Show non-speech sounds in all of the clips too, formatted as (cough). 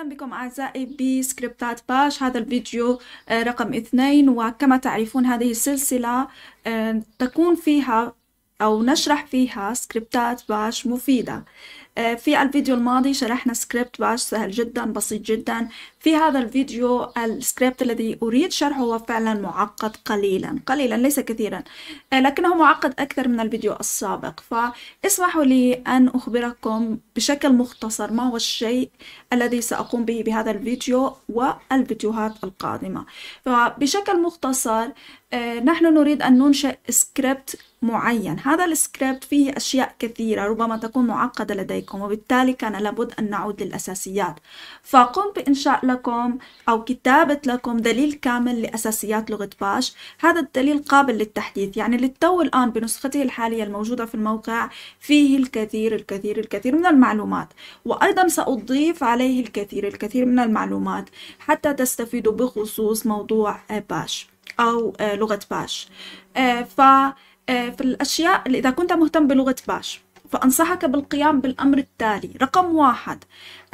أهلا بكم أعزائي بسكريبتات باش هذا الفيديو آه، رقم اثنين وكما تعرفون هذه السلسلة آه، تكون فيها أو نشرح فيها سكريبتات باش مفيدة في الفيديو الماضي شرحنا سكريبت باش سهل جدا بسيط جدا في هذا الفيديو السكريبت الذي أريد شرحه هو فعلا معقد قليلا قليلا ليس كثيرا آه، لكنه معقد أكثر من الفيديو السابق فاسمحوا لي أن أخبركم بشكل مختصر ما هو الشيء الذي سأقوم به بهذا الفيديو والفيديوهات القادمة فبشكل مختصر آه، نحن نريد أن ننشئ سكريبت معين هذا السكريبت فيه أشياء كثيرة ربما تكون معقدة لديكم لكم وبالتالي كان لابد أن نعود للأساسيات فقمت بإنشاء لكم أو كتابة لكم دليل كامل لأساسيات لغة باش هذا الدليل قابل للتحديث يعني للتو الآن بنسخته الحالية الموجودة في الموقع فيه الكثير الكثير الكثير من المعلومات وأيضا سأضيف عليه الكثير الكثير من المعلومات حتى تستفيدوا بخصوص موضوع آه، باش أو آه، لغة باش آه، ف في الأشياء إذا كنت مهتم بلغة باش فأنصحك بالقيام بالأمر التالي رقم واحد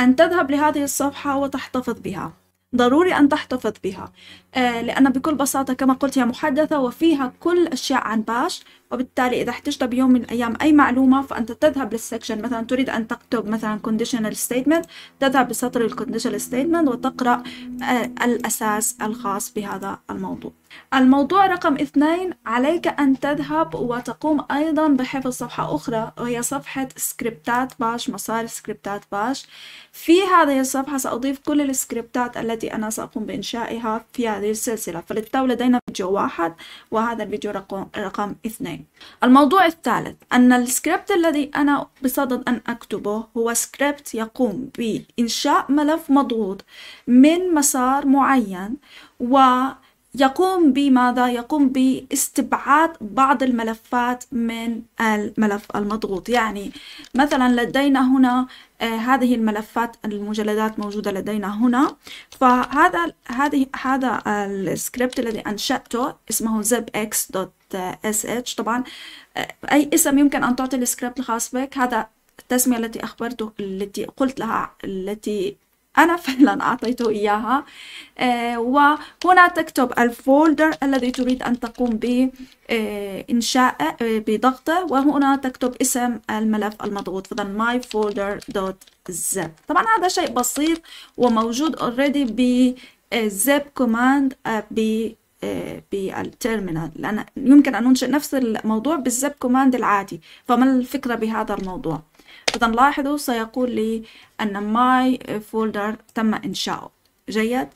أن تذهب لهذه الصفحة وتحتفظ بها ضروري أن تحتفظ بها آه، لأن بكل بساطة كما قلت هي محدثة وفيها كل أشياء عن باش وبالتالي إذا احتجت بيوم من الأيام أي معلومة فأنت تذهب للسكشن مثلا تريد أن تكتب مثلا conditional statement تذهب لسطر conditional statement وتقرأ آه، الأساس الخاص بهذا الموضوع الموضوع رقم اثنين عليك أن تذهب وتقوم أيضا بحفظ صفحة أخرى وهي صفحة سكريبتات باش مسار سكريبتات باش في هذه الصفحة سأضيف كل السكريبتات التي أنا سأقوم بإنشائها في هذه السلسلة فللتو لدينا فيديو واحد وهذا الفيديو رقم, رقم اثنين يعني الموضوع الثالث أن السكريبت الذي أنا بصدد أن أكتبه هو سكريبت يقوم بإنشاء ملف مضغوط من مسار معين و يقوم بماذا؟ يقوم باستبعاد بعض الملفات من الملف المضغوط يعني مثلا لدينا هنا آه، هذه الملفات المجلدات موجودة لدينا هنا فهذا هذه هذا السكريبت الذي أنشأته اسمه zipx.sh طبعا آه، أي اسم يمكن أن تعطي السكريبت الخاص بك هذا التسمية التي أخبرتك التي قلت لها التي أنا (laughs) فعلا أعطيته إياها آه، وهنا تكتب الفولدر الذي تريد أن تقوم بإنشائه آه، بضغطه وهنا تكتب اسم الملف المضغوط فإذا myfolder.zip طبعا هذا شيء بسيط وموجود already بزب كوماند ب آه، بالتيرمينال لأن يمكن أن ننشئ نفس الموضوع بالزب كوماند العادي فما الفكرة بهذا الموضوع فتنلاحظوا سيقول لي أن ماي فولدر تم إنشاؤه جيد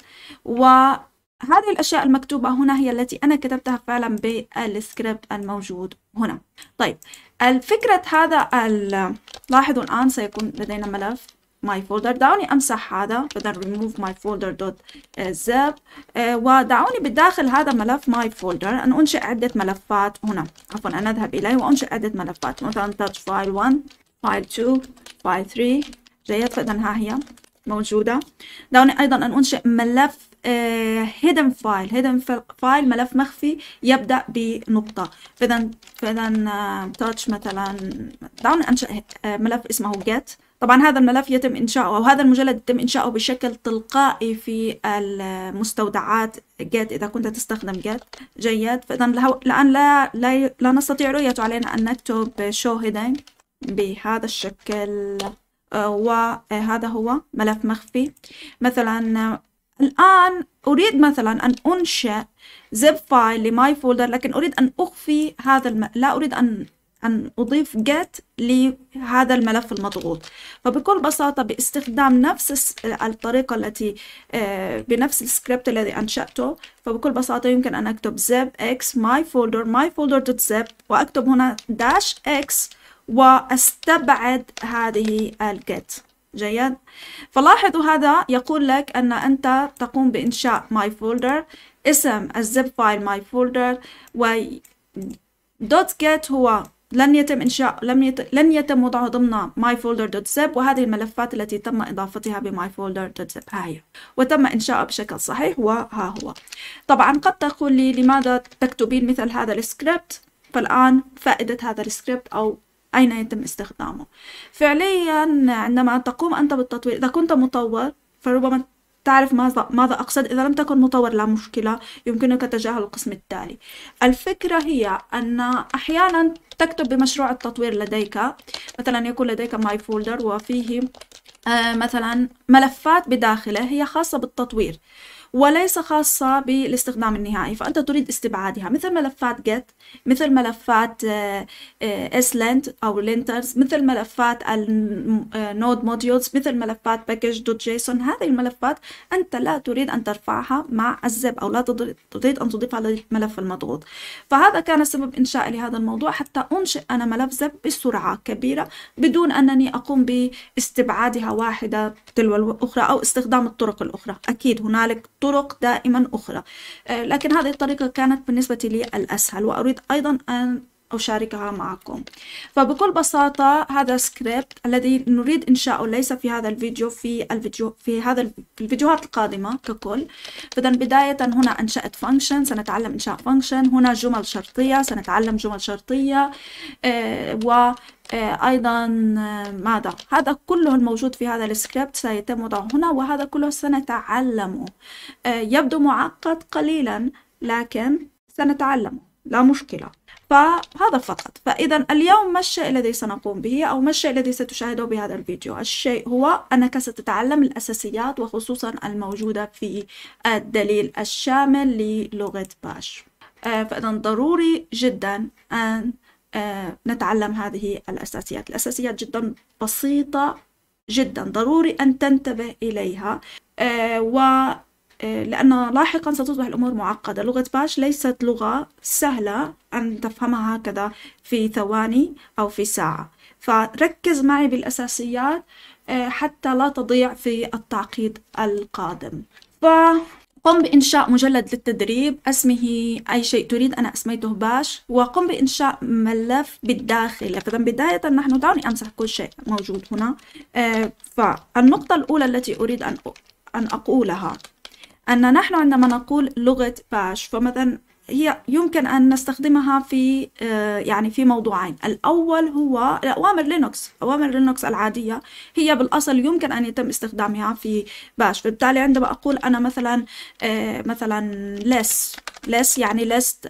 وهذه الأشياء المكتوبة هنا هي التي أنا كتبتها فعلا بالسكريبت الموجود هنا طيب الفكرة هذا لاحظوا الآن سيكون لدينا ملف ماي فولدر دعوني امسح هذا بدل ريموف ماي فولدر دوت زب ودعوني بداخل هذا ملف ماي فولدر ان انشئ عدة ملفات هنا عفوا ان اذهب اليه وانشئ عدة ملفات مثلا تاتش فايل 1 فايل 2 فايل 3 جيد فإذا ها هي موجودة دعوني أيضا أن أنشئ ملف هيدن فايل هيدن فايل ملف مخفي يبدأ بنقطة فإذا فإذا تاتش آه، مثلا دعوني أنشئ آه، ملف اسمه get طبعا هذا الملف يتم إنشاؤه أو هذا المجلد يتم إنشاؤه بشكل تلقائي في المستودعات get إذا كنت تستخدم get جيد فإذا الآن لا, لا, لا نستطيع رؤيته علينا أن نكتب show heading بهذا الشكل آه، وهذا آه، هو ملف مخفي مثلا آه، الآن أريد مثلا أن أنشئ زب فايل لماي فولدر لكن أريد أن أخفي هذا الم... لا أريد أن أن أضيف جيت لهذا الملف المضغوط فبكل بساطة باستخدام نفس الطريقة التي بنفس السكريبت الذي أنشأته فبكل بساطة يمكن أن أكتب زب اكس ماي فولدر ماي فولدر دوت زب وأكتب هنا داش اكس واستبعد هذه الجيت جيد فلاحظوا هذا يقول لك أن أنت تقوم بإنشاء ماي فولدر اسم الزب فايل ماي فولدر و دوت get هو لن يتم إنشاء لم يت... لن يتم وضعه ضمن ماي فولدر دوت زب وهذه الملفات التي تم إضافتها فولدر زب ها هي وتم انشاؤه بشكل صحيح وها هو طبعا قد تقول لي لماذا تكتبين مثل هذا السكريبت فالآن فائدة هذا السكريبت أو أين يتم استخدامه فعليا عندما تقوم أنت بالتطوير إذا كنت مطور فربما تعرف ماذا ماذا أقصد إذا لم تكن مطور لا مشكلة يمكنك تجاهل القسم التالي الفكرة هي أن أحيانا تكتب بمشروع التطوير لديك مثلا يكون لديك ماي فولدر وفيه آه، مثلا ملفات بداخله هي خاصة بالتطوير وليس خاصة بالاستخدام النهائي فأنت تريد استبعادها مثل ملفات جيت مثل ملفات لينت آه، آه، أو لينترز مثل ملفات النود موديولز مثل ملفات باكج دوت جيسون هذه الملفات أنت لا تريد أن ترفعها مع الزب أو لا تريد أن تضيفها للملف المضغوط فهذا كان سبب إنشائي لهذا الموضوع حتى أنشئ أنا ملف زب بسرعة كبيرة بدون أنني أقوم باستبعادها واحدة تلو الأخرى أو استخدام الطرق الأخرى أكيد هنالك طرق دائما أخرى آه، لكن هذه الطريقة كانت بالنسبة لي الأسهل وأريد أيضا أن أشاركها معكم فبكل بساطة هذا السكريبت الذي نريد إنشاؤه ليس في هذا الفيديو في الفيديو في هذا الفيديوهات القادمة ككل فإذا بداية هنا أنشأت فانكشن سنتعلم إنشاء فانكشن هنا جمل شرطية سنتعلم جمل شرطية آه، و آه، ايضا آه، ماذا هذا كله الموجود في هذا السكريبت سيتم وضعه هنا وهذا كله سنتعلمه يبدو معقد قليلا لكن سنتعلمه لا مشكلة فهذا فقط فإذا اليوم ما الشيء الذي سنقوم به أو ما الشيء الذي ستشاهده بهذا الفيديو الشيء هو أنك ستتعلم الأساسيات وخصوصا الموجودة في الدليل الشامل للغة باش آه، فإذا ضروري جدا أن آه، نتعلم هذه الأساسيات الأساسيات جدا بسيطة جدا ضروري أن تنتبه إليها آه، و لأن لاحقا ستصبح الأمور معقدة لغة باش ليست لغة سهلة أن تفهمها هكذا في ثواني أو في ساعة فركز معي بالأساسيات آه، حتى لا تضيع في التعقيد القادم فقم بإنشاء مجلد للتدريب اسمه أي شيء تريد أنا أسميته باش وقم بإنشاء ملف بالداخل فإذا بداية نحن دعوني أمسح كل شيء موجود هنا آه، فالنقطة الأولى التي أريد أن أن أقولها أن نحن عندما نقول لغة باش فمثلا هي يمكن أن نستخدمها في آه، يعني في موضوعين الأول هو أوامر لينوكس أوامر لينوكس العادية هي بالأصل يمكن أن يتم استخدامها في باش فبالتالي عندما أقول أنا مثلا آه، مثلا less less يعني آه، ليست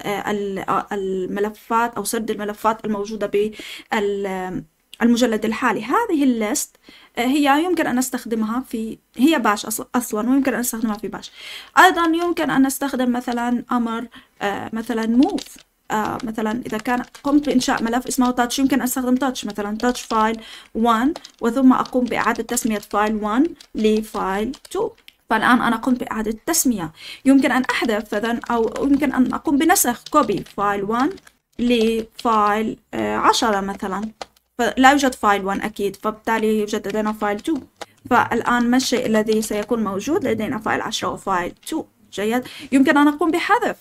الملفات أو سرد الملفات الموجودة بال المجلد الحالي هذه الليست آه، هي يمكن أن استخدمها في هي باش أصلا ويمكن أن استخدمها في باش أيضا يمكن أن استخدم مثلا أمر آه، مثلا موف آه، مثلا اذا كان قمت بانشاء ملف اسمه تاتش يمكن ان استخدم تاتش مثلا تاتش فايل 1 وثم اقوم باعاده تسميه فايل 1 لفايل 2 فالان انا قمت باعاده تسميه يمكن ان احذف مثلا او يمكن ان اقوم بنسخ كوبي فايل 1 لفايل 10 مثلا فلا يوجد فايل 1 أكيد فبالتالي يوجد لدينا فايل 2 فالآن ما الشيء الذي سيكون موجود لدينا فايل 10 وفايل 2 جيد يمكن أن أقوم بحذف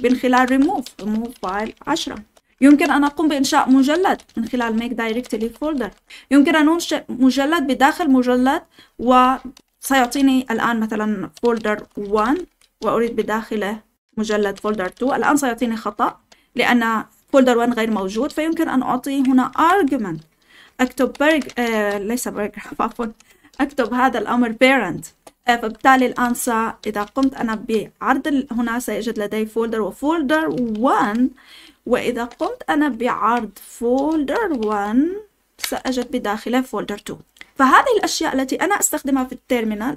من خلال remove remove فايل 10 يمكن أن أقوم بإنشاء مجلد من خلال make دايركتلي folder يمكن أن أنشئ مجلد بداخل مجلد وسيعطيني الآن مثلا folder 1 وأريد بداخله مجلد folder 2 الآن سيعطيني خطأ لأن فولدر 1 غير موجود فيمكن أن اعطيه هنا argument أكتب برج آه ليس برج (laughs) عفوا أكتب هذا الأمر parent آه فبالتالي الآن إذا قمت أنا بعرض هنا سيجد لدي فولدر وفولدر 1 وإذا قمت أنا بعرض فولدر 1 سأجد بداخله فولدر 2 فهذه الأشياء التي أنا أستخدمها في التيرمينال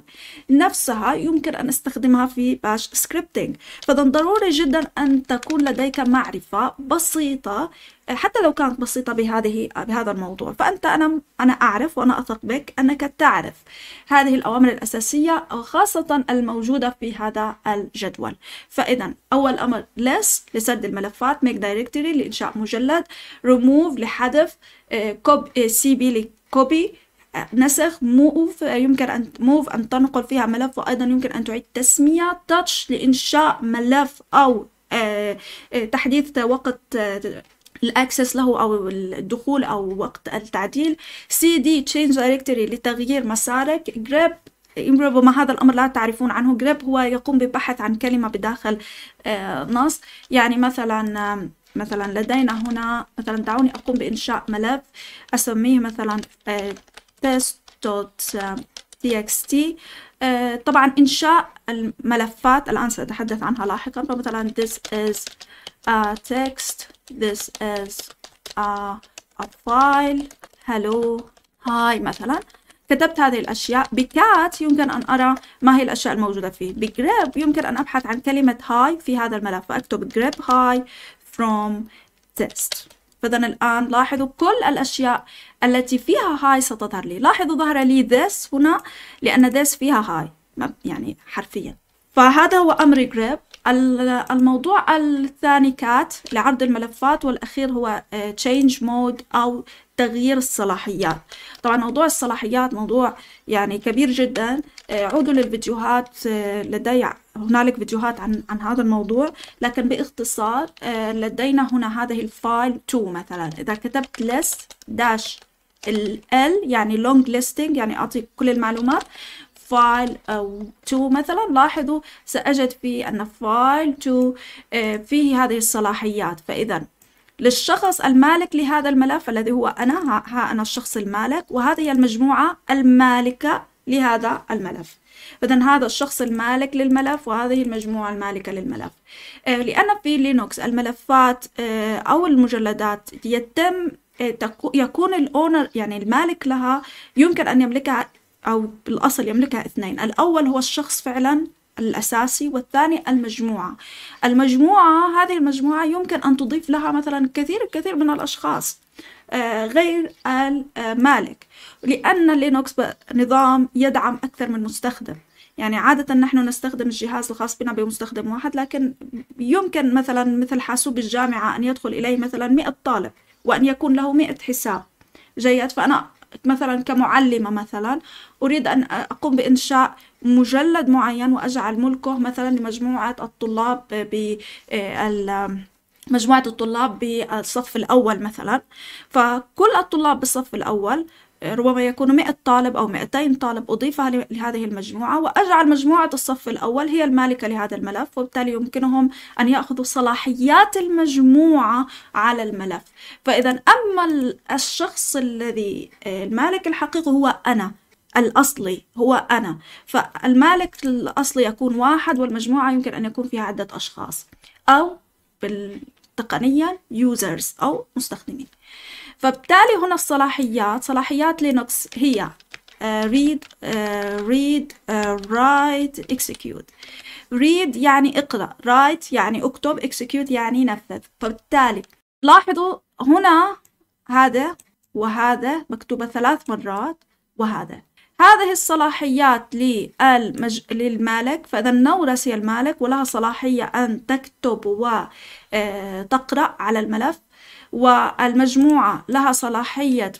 نفسها يمكن أن أستخدمها في باش سكريبتينج فإذا ضروري جدا أن تكون لديك معرفة بسيطة حتى لو كانت بسيطة بهذه بهذا الموضوع فأنت أنا أنا أعرف وأنا أثق بك أنك تعرف هذه الأوامر الأساسية وخاصة الموجودة في هذا الجدول فإذا أول أمر list لسرد الملفات make directory لإنشاء مجلد remove لحذف copy سي بي لكوبي نسخ موف يمكن أن موف أن تنقل فيها ملف وأيضا يمكن أن تعيد تسمية تاتش لإنشاء ملف أو آه، آه، تحديث وقت آه، الاكسس له او الدخول او وقت التعديل سي دي تشينج دايركتوري لتغيير مسارك جراب ربما هذا الامر لا تعرفون عنه جراب هو يقوم ببحث عن كلمه بداخل نص يعني مثلا مثلا لدينا هنا مثلا دعوني اقوم بانشاء ملف اسميه مثلا test.txt uh, uh, طبعا إنشاء الملفات الآن سأتحدث عنها لاحقا فمثلا this is a text this is a, a file hello hi مثلا كتبت هذه الأشياء بكات يمكن أن أرى ما هي الأشياء الموجودة فيه بجريب يمكن أن أبحث عن كلمة هاي في هذا الملف فأكتب جريب هاي from test فإذا الآن لاحظوا كل الأشياء التي فيها هاي ستظهر لي لاحظوا ظهر لي this هنا لأن this فيها هاي يعني حرفيا فهذا هو أمر جريب الموضوع الثاني كات لعرض الملفات والأخير هو آه، change mode أو تغيير الصلاحيات طبعا موضوع الصلاحيات موضوع يعني كبير جدا آه، عودوا للفيديوهات آه، لدي هنالك فيديوهات عن, عن هذا الموضوع لكن باختصار لدينا هنا هذه الفايل 2 مثلا إذا كتبت list dash ال L يعني long listing يعني أعطي كل المعلومات فايل أو مثلا لاحظوا سأجد في أن فايل to آه، فيه هذه الصلاحيات فإذا للشخص المالك لهذا الملف الذي هو أنا ها أنا الشخص المالك وهذه المجموعة المالكة لهذا الملف إذا هذا الشخص المالك للملف وهذه المجموعة المالكة للملف آه، لأن في لينوكس الملفات آه، أو المجلدات يتم إيه، يكون الاونر يعني المالك لها يمكن ان يملكها او بالاصل يملكها اثنين الاول هو الشخص فعلا الأساسي والثاني المجموعة المجموعة هذه المجموعة يمكن أن تضيف لها مثلا كثير كثير من الأشخاص آه، غير المالك لأن لينوكس نظام يدعم أكثر من مستخدم يعني عادة نحن نستخدم الجهاز الخاص بنا بمستخدم واحد لكن يمكن مثلا مثل حاسوب الجامعة أن يدخل إليه مثلا 100 طالب وأن يكون له مئة حساب جيد فأنا مثلا كمعلمة مثلا أريد أن أقوم بإنشاء مجلد معين وأجعل ملكه مثلا لمجموعة الطلاب مجموعة الطلاب بالصف الأول مثلا فكل الطلاب بالصف الأول ربما يكون 100 طالب أو 200 طالب أضيف لهذه المجموعة وأجعل مجموعة الصف الأول هي المالكة لهذا الملف وبالتالي يمكنهم أن يأخذوا صلاحيات المجموعة على الملف فإذا أما الشخص الذي آه، المالك الحقيقي هو أنا الأصلي هو أنا فالمالك الأصلي يكون واحد والمجموعة يمكن أن يكون فيها عدة أشخاص أو تقنيا يوزرز أو مستخدمين فبالتالي هنا الصلاحيات صلاحيات لينكس هي آه، read ريد آه، read اكسكيوت آه، write execute read يعني اقرأ write يعني اكتب execute يعني نفذ فبالتالي لاحظوا هنا هذا وهذا مكتوبة ثلاث مرات وهذا هذه الصلاحيات للمج... للمالك فإذا نورس هي المالك ولها صلاحية أن تكتب وتقرأ على الملف والمجموعة لها صلاحية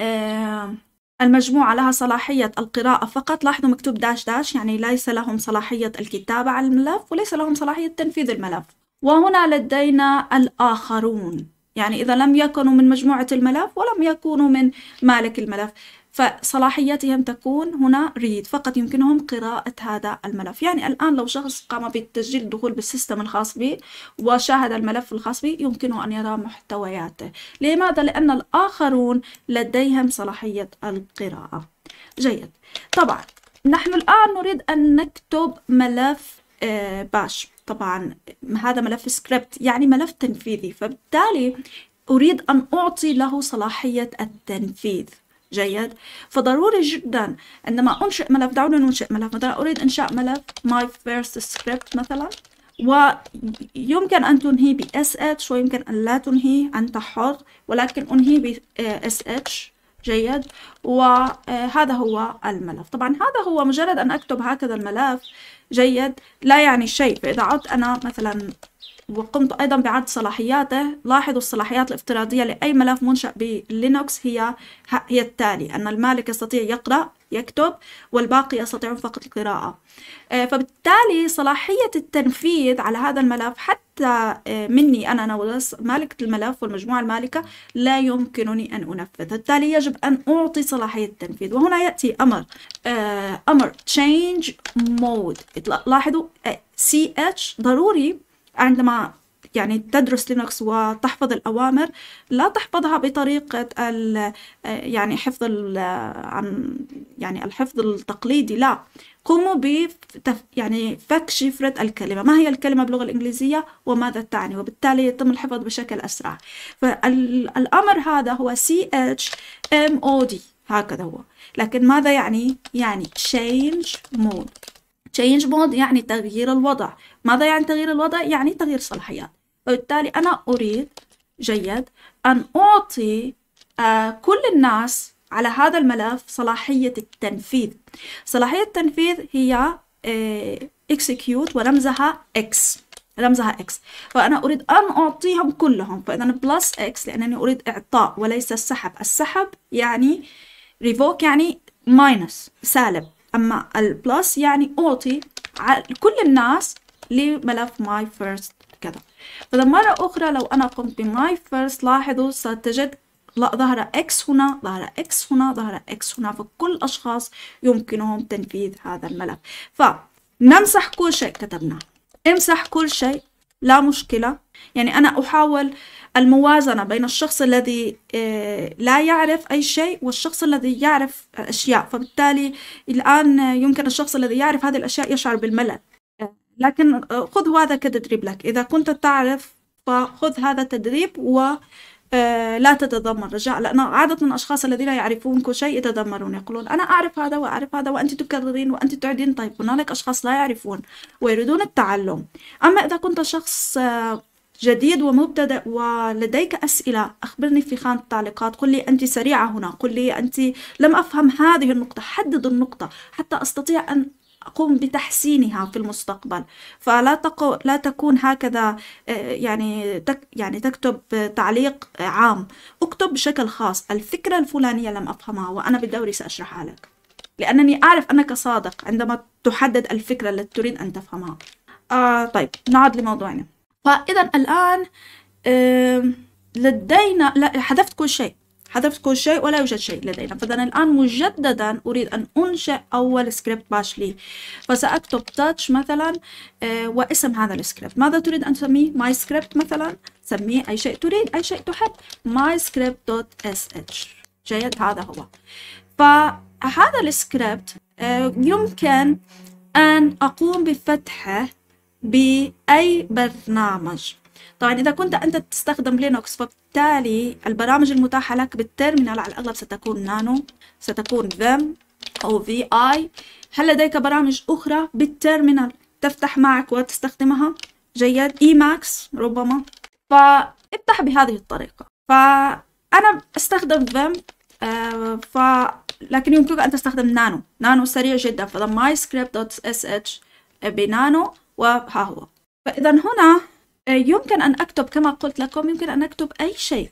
آه، المجموعة لها صلاحية القراءة فقط لاحظوا مكتوب داش داش يعني ليس لهم صلاحية الكتابة على الملف وليس لهم صلاحية تنفيذ الملف وهنا لدينا الآخرون يعني إذا لم يكونوا من مجموعة الملف ولم يكونوا من مالك الملف فصلاحياتهم تكون هنا ريد فقط يمكنهم قراءة هذا الملف يعني الآن لو شخص قام بالتسجيل الدخول بالسيستم الخاص به وشاهد الملف الخاص به يمكنه أن يرى محتوياته لماذا؟ لأن الآخرون لديهم صلاحية القراءة جيد طبعا نحن الآن نريد أن نكتب ملف آه، باش طبعا هذا ملف سكريبت يعني ملف تنفيذي فبالتالي أريد أن أعطي له صلاحية التنفيذ جيد فضروري جدا عندما انشئ ملف دعونا ننشئ ملف مثلا اريد انشاء ملف my first script مثلا ويمكن أن تنهي ب sh ويمكن أن لا تنهي أنت حر ولكن أنهي ب sh جيد وهذا هو الملف طبعا هذا هو مجرد أن أكتب هكذا الملف جيد لا يعني شيء فإذا عدت أنا مثلا وقمت أيضا بعرض صلاحياته لاحظوا الصلاحيات الافتراضية لأي ملف منشأ بلينوكس هي هي التالي أن المالك يستطيع يقرأ يكتب والباقي يستطيعون فقط القراءة آه، فبالتالي صلاحية التنفيذ على هذا الملف حتى آه، مني أنا نورس مالكة الملف والمجموعة المالكة لا يمكنني أن أنفذ بالتالي يجب أن أعطي صلاحية التنفيذ وهنا يأتي أمر آه، أمر change mode لاحظوا CH ضروري عندما يعني تدرس لينكس وتحفظ الأوامر لا تحفظها بطريقة ال يعني حفظ ال عن يعني الحفظ التقليدي لا قوموا ب يعني فك شفرة الكلمة ما هي الكلمة باللغة الإنجليزية وماذا تعني وبالتالي يتم الحفظ بشكل أسرع فالأمر هذا هو CHMOD هكذا هو لكن ماذا يعني؟ يعني change mode change mode يعني تغيير الوضع ماذا يعني تغيير الوضع؟ يعني تغيير الصلاحيات فبالتالي أنا أريد جيد أن أعطي آه كل الناس على هذا الملف صلاحية التنفيذ صلاحية التنفيذ هي آه، execute ورمزها x رمزها x فأنا أريد أن أعطيهم كلهم فإذا plus x لأنني أريد إعطاء وليس السحب السحب يعني revoke يعني minus سالب أما البلس يعني أعطي كل الناس لملف ماي فيرست كذا فده مرة أخرى لو أنا قمت بماي فيرست لاحظوا ستجد لا ظهر إكس هنا ظهر إكس هنا ظهر إكس هنا فكل الأشخاص يمكنهم تنفيذ هذا الملف فنمسح كل شيء كتبناه امسح كل شيء لا مشكلة يعني أنا أحاول الموازنة بين الشخص الذي آه، لا يعرف أي شيء والشخص الذي يعرف أشياء فبالتالي الآن يمكن الشخص الذي يعرف هذه الأشياء يشعر بالملل لكن آه، خذ هذا كتدريب لك إذا كنت تعرف فخذ هذا التدريب و آه، لا تتذمر رجاء لأن عادة الأشخاص الذين يعرفون كل شيء يتذمرون يقولون أنا أعرف هذا وأعرف هذا وأنت تكررين وأنت تعدين طيب هنالك أشخاص لا يعرفون ويريدون التعلم أما إذا كنت شخص آه، جديد ومبتدئ ولديك أسئلة أخبرني في خانة التعليقات قل لي أنت سريعة هنا قل لي أنت لم أفهم هذه النقطة حدد النقطة حتى أستطيع أن أقوم بتحسينها في المستقبل فلا تقو لا تكون هكذا آه، يعني تك يعني تكتب تعليق عام اكتب بشكل خاص الفكرة الفلانية لم أفهمها وأنا بالدوري سأشرحها لك لأنني أعرف أنك صادق عندما تحدد الفكرة التي تريد أن تفهمها آه طيب نعود لموضوعنا فإذا الآن آه لدينا لا حذفت كل شيء حذفت كل شيء ولا يوجد شيء لدينا فإذا الآن مجددا أريد أن أنشئ أول سكريبت باش لي فسأكتب تاتش مثلا آه، واسم هذا السكريبت ماذا تريد أن تسميه ماي سكريبت مثلا سميه أي شيء تريد أي شيء تحب ماي سكريبت دوت اس اتش جيد هذا هو فهذا السكريبت آه، يمكن أن أقوم بفتحه بأي برنامج طبعا إذا كنت أنت تستخدم لينوكس فبالتالي البرامج المتاحة لك بالترمينال على الأغلب ستكون نانو ستكون فيم أو في آي هل لديك برامج أخرى بالترمينال تفتح معك وتستخدمها جيد إي ماكس ربما فافتح بهذه الطريقة فأنا أستخدم فيم آه ف لكن يمكنك أن تستخدم نانو نانو سريع جدا فضم ماي سكريبت دوت اس اتش بنانو وها هو فإذا هنا يمكن أن أكتب كما قلت لكم يمكن أن أكتب أي شيء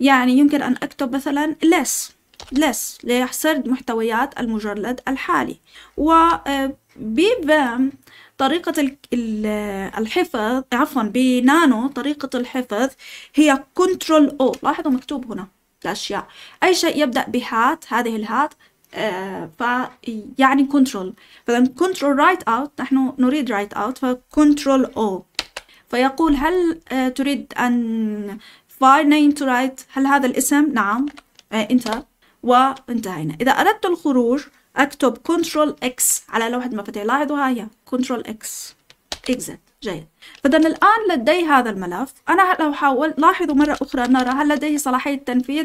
يعني يمكن أن أكتب مثلا less less ليحصر محتويات المجلد الحالي وببام آه، طريقة الحفظ عفوا بنانو طريقة الحفظ هي Ctrl O لاحظوا مكتوب هنا الأشياء أي شيء يبدأ بهات هذه الهات آه فيعني كنترول مثلا كنترول رايت اوت نحن نريد رايت اوت فكنترول او فيقول هل آه، تريد أن فاير نيم تو رايت هل هذا الاسم نعم آه، انت وانتهينا إذا أردت الخروج أكتب كنترول إكس على لوحة المفاتيح لاحظوا هي كنترول إكس إكزت جيد فإذا الآن لدي هذا الملف أنا لو حاول لاحظوا مرة أخرى نرى هل لديه صلاحية تنفيذ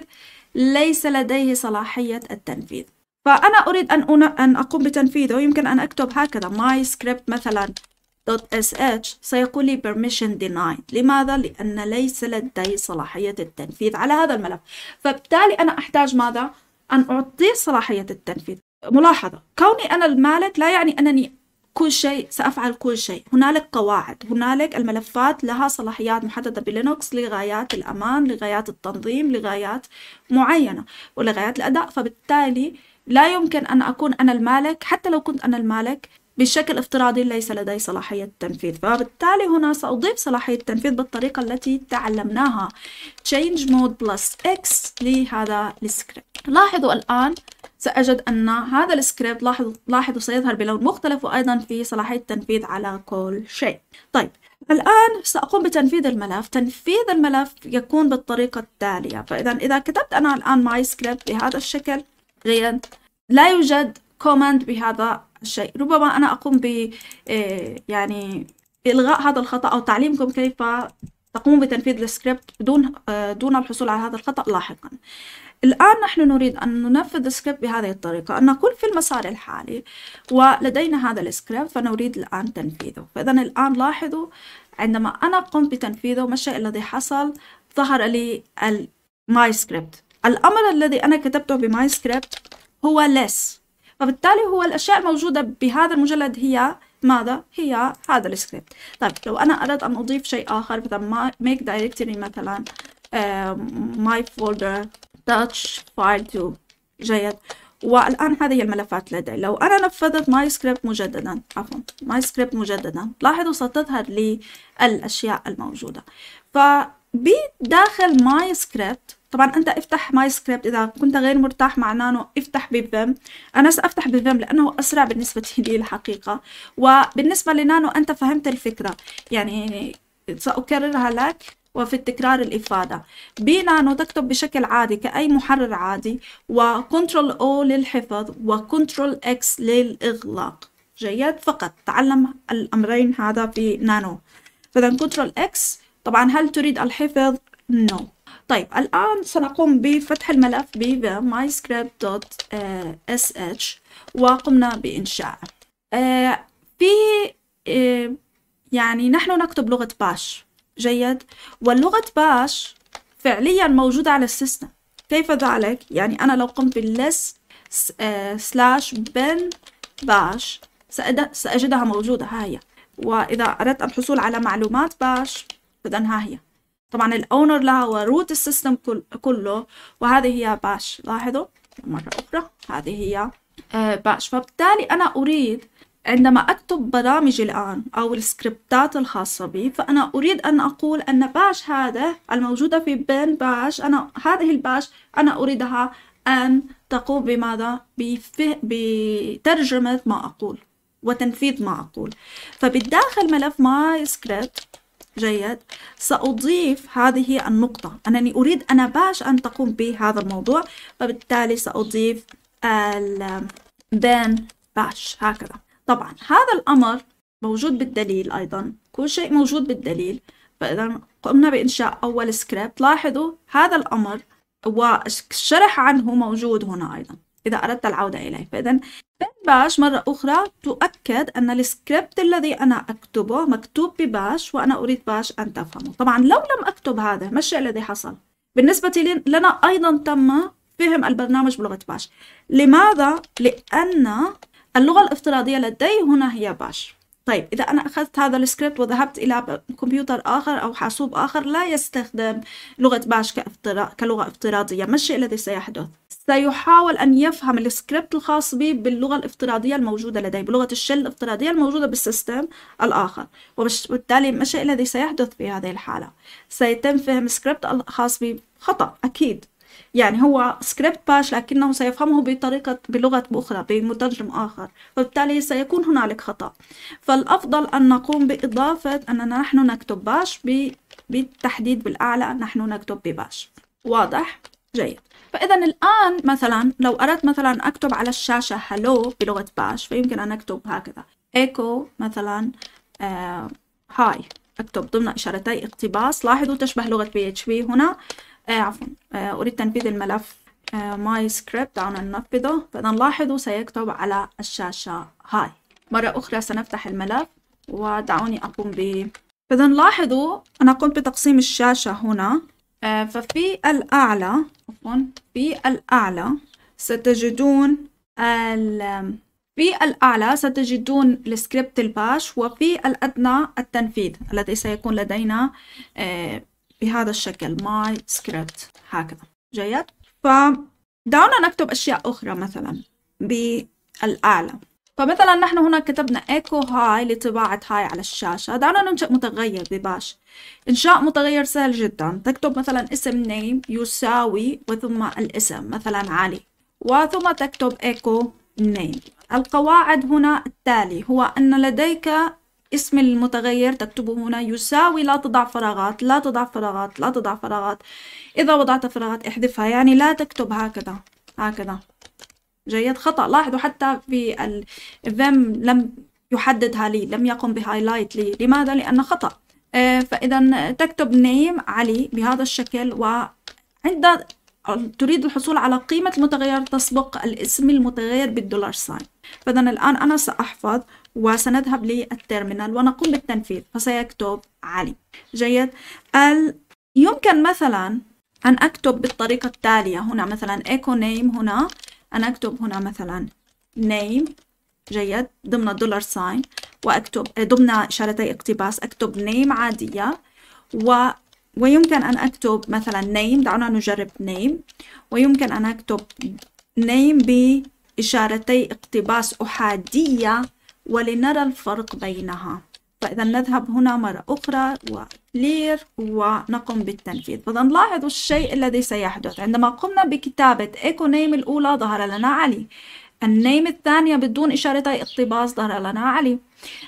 ليس لديه صلاحية التنفيذ فأنا أريد أن أن أقوم بتنفيذه يمكن أن أكتب هكذا my script مثلا .sh سيقول لي permission denied لماذا؟ لأن ليس لدي صلاحية التنفيذ على هذا الملف فبالتالي أنا أحتاج ماذا؟ أن أعطيه صلاحية التنفيذ ملاحظة كوني أنا المالك لا يعني أنني كل شيء سأفعل كل شيء هنالك قواعد هنالك الملفات لها صلاحيات محددة بلينوكس لغايات الأمان لغايات التنظيم لغايات معينة ولغايات الأداء فبالتالي لا يمكن أن أكون أنا المالك حتى لو كنت أنا المالك بشكل افتراضي ليس لدي صلاحية تنفيذ فبالتالي هنا سأضيف صلاحية تنفيذ بالطريقة التي تعلمناها change mode plus x لهذا السكريبت لاحظوا الآن سأجد أن هذا السكريبت لاحظوا لاحظوا سيظهر بلون مختلف وأيضا في صلاحية تنفيذ على كل شيء طيب الآن سأقوم بتنفيذ الملف تنفيذ الملف يكون بالطريقة التالية فإذا إذا كتبت أنا الآن ماي سكريبت بهذا الشكل غير لا يوجد command بهذا الشيء ربما أنا أقوم ب آه، يعني إلغاء هذا الخطأ أو تعليمكم كيف تقوم بتنفيذ السكريبت بدون آه، دون الحصول على هذا الخطأ لاحقا الآن نحن نريد أن ننفذ السكريبت بهذه الطريقة أن نقول في المسار الحالي ولدينا هذا السكريبت فنريد الآن تنفيذه فإذا الآن لاحظوا عندما أنا قمت بتنفيذه ما الشيء الذي حصل ظهر لي ماي سكريبت الأمر الذي أنا كتبته بماي سكريبت هو less فبالتالي هو الأشياء الموجودة بهذا المجلد هي ماذا؟ هي هذا السكريبت طيب لو أنا أردت أن أضيف شيء آخر مثلا make directory مثلا uh, my folder touch file to جيد والآن هذه الملفات لدي لو أنا نفذت ماي سكريبت مجددا عفوا ماي سكريبت مجددا لاحظوا ستظهر لي الأشياء الموجودة فبداخل ماي سكريبت طبعا انت افتح ماي سكريبت اذا كنت غير مرتاح مع نانو افتح بفيم انا سافتح بفيم لانه اسرع بالنسبه (laughs) لي الحقيقه وبالنسبه لنانو انت فهمت الفكره يعني ساكررها لك وفي التكرار الإفادة بنانو تكتب بشكل عادي كأي محرر عادي وكنترول أو للحفظ وكنترول إكس للإغلاق جيد فقط تعلم الأمرين هذا في نانو فإذا كنترول إكس طبعا هل تريد الحفظ؟ نو no. طيب الآن سنقوم بفتح الملف ب myscript.sh وقمنا بإنشائه آه، في آه، يعني نحن نكتب لغة باش جيد واللغة باش فعليا موجودة على السيستم كيف ذلك؟ يعني أنا لو قمت باللس سلاش آه، بن باش سأجدها موجودة ها هي وإذا أردت الحصول على معلومات باش فإذا ها هي طبعا الاونر لها هو روت السيستم كله وهذه هي باش لاحظوا مرة أخرى هذه هي باش آه، فبالتالي أنا أريد عندما أكتب برامجي الآن أو السكريبتات الخاصة بي فأنا أريد أن أقول أن باش هذا الموجودة في بين باش أنا هذه الباش أنا أريدها أن تقوم بماذا؟ بترجمة ما أقول وتنفيذ ما أقول فبالداخل ملف ماي سكريبت جيد سأضيف هذه النقطة أنني أريد أنا باش أن تقوم بهذا الموضوع فبالتالي سأضيف ال then باش هكذا طبعا هذا الأمر موجود بالدليل أيضا كل شيء موجود بالدليل فإذا قمنا بإنشاء أول سكريبت لاحظوا هذا الأمر والشرح عنه موجود هنا أيضا إذا أردت العودة إليه فإذا باش مرة أخرى تؤكد أن السكريبت الذي أنا أكتبه مكتوب بباش وأنا أريد باش أن تفهمه طبعا لو لم أكتب هذا ما الشيء الذي حصل بالنسبة لنا أيضا تم فهم البرنامج بلغة باش لماذا؟ لأن اللغة الافتراضية لدي هنا هي باش طيب إذا أنا أخذت هذا السكريبت وذهبت إلى كمبيوتر آخر أو حاسوب آخر لا يستخدم لغة باش كافترا... كلغة افتراضية ما الشيء الذي سيحدث؟ سيحاول أن يفهم السكريبت الخاص به باللغة الافتراضية الموجودة لديه بلغة الشل الافتراضية الموجودة بالسيستم الآخر وبالتالي ما الشيء الذي سيحدث في هذه الحالة سيتم فهم السكريبت الخاص به خطأ أكيد يعني هو سكريبت باش لكنه سيفهمه بطريقة بلغة أخرى بمترجم آخر وبالتالي سيكون هنالك خطأ فالأفضل أن نقوم بإضافة أننا نحن نكتب باش بالتحديد بالأعلى نحن نكتب بباش واضح جيد فإذا الآن مثلا لو أردت مثلا أكتب على الشاشة هلو بلغة باش فيمكن أن أكتب هكذا ايكو مثلا آه هاي أكتب ضمن إشارتي اقتباس لاحظوا تشبه لغة بي اتش بي هنا آه عفوا آه أريد تنفيذ الملف ماي سكريبت دعونا ننفذه فإذا لاحظوا سيكتب على الشاشة هاي مرة أخرى سنفتح الملف ودعوني أقوم ب فإذا لاحظوا أنا قمت بتقسيم الشاشة هنا آه، ففي الأعلى عفوا في الأعلى ستجدون ال في الأعلى ستجدون السكريبت الباش وفي الأدنى التنفيذ الذي سيكون لدينا آه، بهذا الشكل my script هكذا جيد فدعونا نكتب أشياء أخرى مثلا بالأعلى فمثلا نحن هنا كتبنا ايكو هاي لطباعة هاي على الشاشة دعنا ننشأ متغير بباش إنشاء متغير سهل جدا تكتب مثلا اسم نيم يساوي وثم الاسم مثلا علي وثم تكتب ايكو نيم القواعد هنا التالي هو أن لديك اسم المتغير تكتبه هنا يساوي لا تضع فراغات لا تضع فراغات لا تضع فراغات إذا وضعت فراغات احذفها يعني لا تكتب هكذا هكذا جيد خطأ لاحظوا حتى في الفيم لم يحددها لي لم يقم بهايلايت لي لماذا؟ لأن خطأ آه، فإذا تكتب نيم علي بهذا الشكل وعند تريد الحصول على قيمة المتغير تسبق الاسم المتغير بالدولار ساين فإذا الآن أنا سأحفظ وسنذهب للتيرمينال ونقوم بالتنفيذ فسيكتب علي جيد ال... يمكن مثلا أن أكتب بالطريقة التالية هنا مثلا echo name هنا أنا أكتب هنا مثلا name جيد ضمن الدولار ساين وأكتب آه، ضمن إشارتي اقتباس أكتب name عادية و ويمكن أن أكتب مثلا name دعونا نجرب name ويمكن أن أكتب name بإشارتي اقتباس أحادية ولنرى الفرق بينها فإذا نذهب هنا مرة أخرى وكلير ونقوم بالتنفيذ فإذا نلاحظ الشيء الذي سيحدث عندما قمنا بكتابة ايكو نيم الأولى ظهر لنا علي النيم الثانية بدون إشارتي اقتباس ظهر لنا علي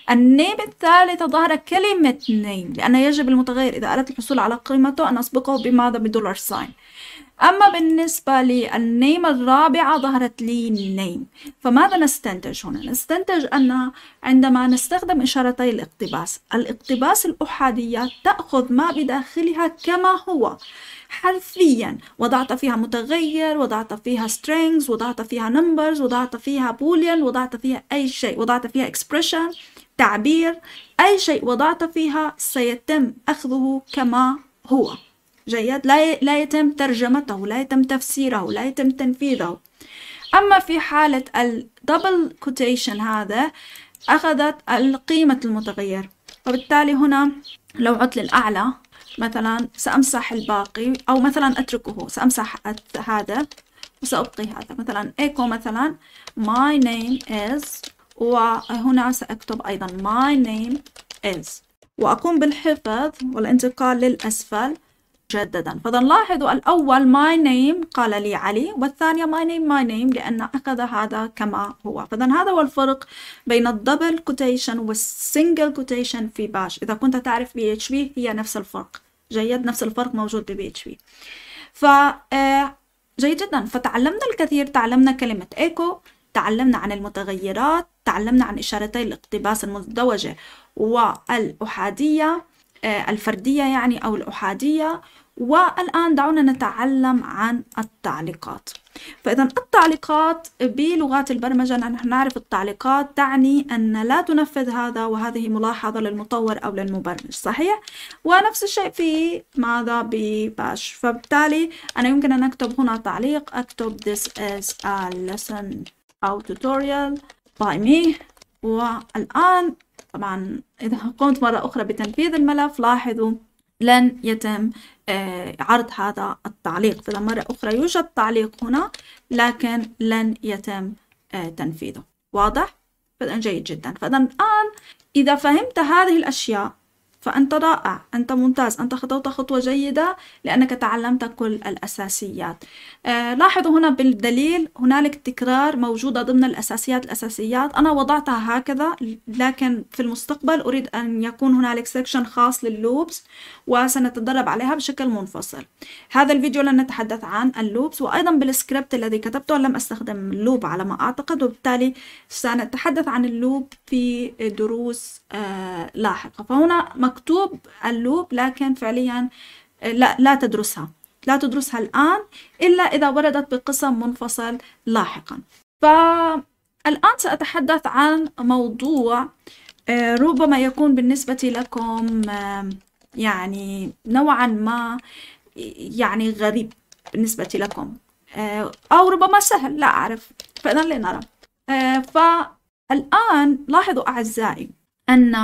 النيم الثالثة ظهر كلمة نيم لأن يجب المتغير إذا أردت الحصول على قيمته أن أسبقه بماذا بدولار ساين أما بالنسبة للنيم الرابعة ظهرت لي نيم فماذا نستنتج هنا؟ نستنتج أن عندما نستخدم إشارتي الاقتباس الاقتباس الأحادية تأخذ ما بداخلها كما هو حرفيا وضعت فيها متغير وضعت فيها strings وضعت فيها numbers وضعت فيها boolean وضعت فيها أي شيء وضعت فيها expression تعبير أي شيء وضعت فيها سيتم أخذه كما هو جيد لا لا يتم ترجمته لا يتم تفسيره لا يتم تنفيذه أما في حالة الدبل كوتيشن هذا أخذت قيمة المتغير وبالتالي هنا لو عدت للأعلى مثلا سأمسح الباقي أو مثلا أتركه سأمسح هذا وسأبقي هذا مثلا ايكو مثلا my name is وهنا سأكتب أيضا my name is وأقوم بالحفظ والانتقال للأسفل مجددا فنلاحظ الأول my name قال لي علي والثانية my name my name لأن أخذ هذا كما هو فإذا هذا هو الفرق بين الدبل كوتيشن والسنجل كوتيشن في باش إذا كنت تعرف بي اتش بي هي نفس الفرق جيد نفس الفرق موجود ببي اتش بي ف آه، جيد جدا فتعلمنا الكثير تعلمنا كلمة ايكو تعلمنا عن المتغيرات تعلمنا عن إشارتي الاقتباس المزدوجة والأحادية آه، الفردية يعني أو الأحادية والآن دعونا نتعلم عن التعليقات فإذا التعليقات بلغات البرمجة نحن نعرف التعليقات تعني أن لا تنفذ هذا وهذه ملاحظة للمطور أو للمبرمج صحيح؟ ونفس الشيء في ماذا بباش فبالتالي أنا يمكن أن أكتب هنا تعليق أكتب this is a lesson أو tutorial by me والآن طبعا إذا قمت مرة أخرى بتنفيذ الملف لاحظوا لن يتم آه، عرض هذا التعليق مرة أخرى يوجد تعليق هنا لكن لن يتم آه، تنفيذه واضح؟ جيد جدا فإذا الآن إذا فهمت هذه الأشياء فأنت رائع أنت ممتاز أنت خطوت خطوة جيدة لأنك تعلمت كل الأساسيات آه، لاحظوا هنا بالدليل هنالك تكرار موجودة ضمن الأساسيات الأساسيات أنا وضعتها هكذا لكن في المستقبل أريد أن يكون هنالك سيكشن خاص لللوبس وسنتدرب عليها بشكل منفصل هذا الفيديو لن نتحدث عن اللوبس وأيضا بالسكريبت الذي كتبته لم أستخدم اللوب على ما أعتقد وبالتالي سنتحدث عن اللوب في دروس آه لاحقة فهنا مكتوب اللوب لكن فعليا لا, لا تدرسها لا تدرسها الآن إلا إذا وردت بقسم منفصل لاحقا فالآن سأتحدث عن موضوع آه، ربما يكون بالنسبة لكم آه، يعني نوعا ما يعني غريب بالنسبة لكم آه، أو ربما سهل لا أعرف فإذا لنرى فالآن لاحظوا أعزائي أن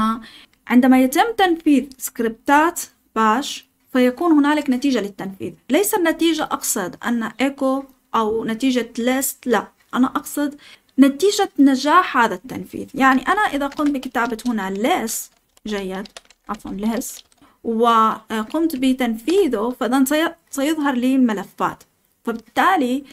عندما يتم تنفيذ سكريبتات باش فيكون هنالك نتيجة للتنفيذ ليس النتيجة أقصد أن إيكو أو نتيجة ليست لا أنا أقصد نتيجة نجاح هذا التنفيذ يعني أنا إذا قمت بكتابة هنا ليس جيد عفوا ليس وقمت آه، بتنفيذه فإذا سيظهر لي الملفات فبالتالي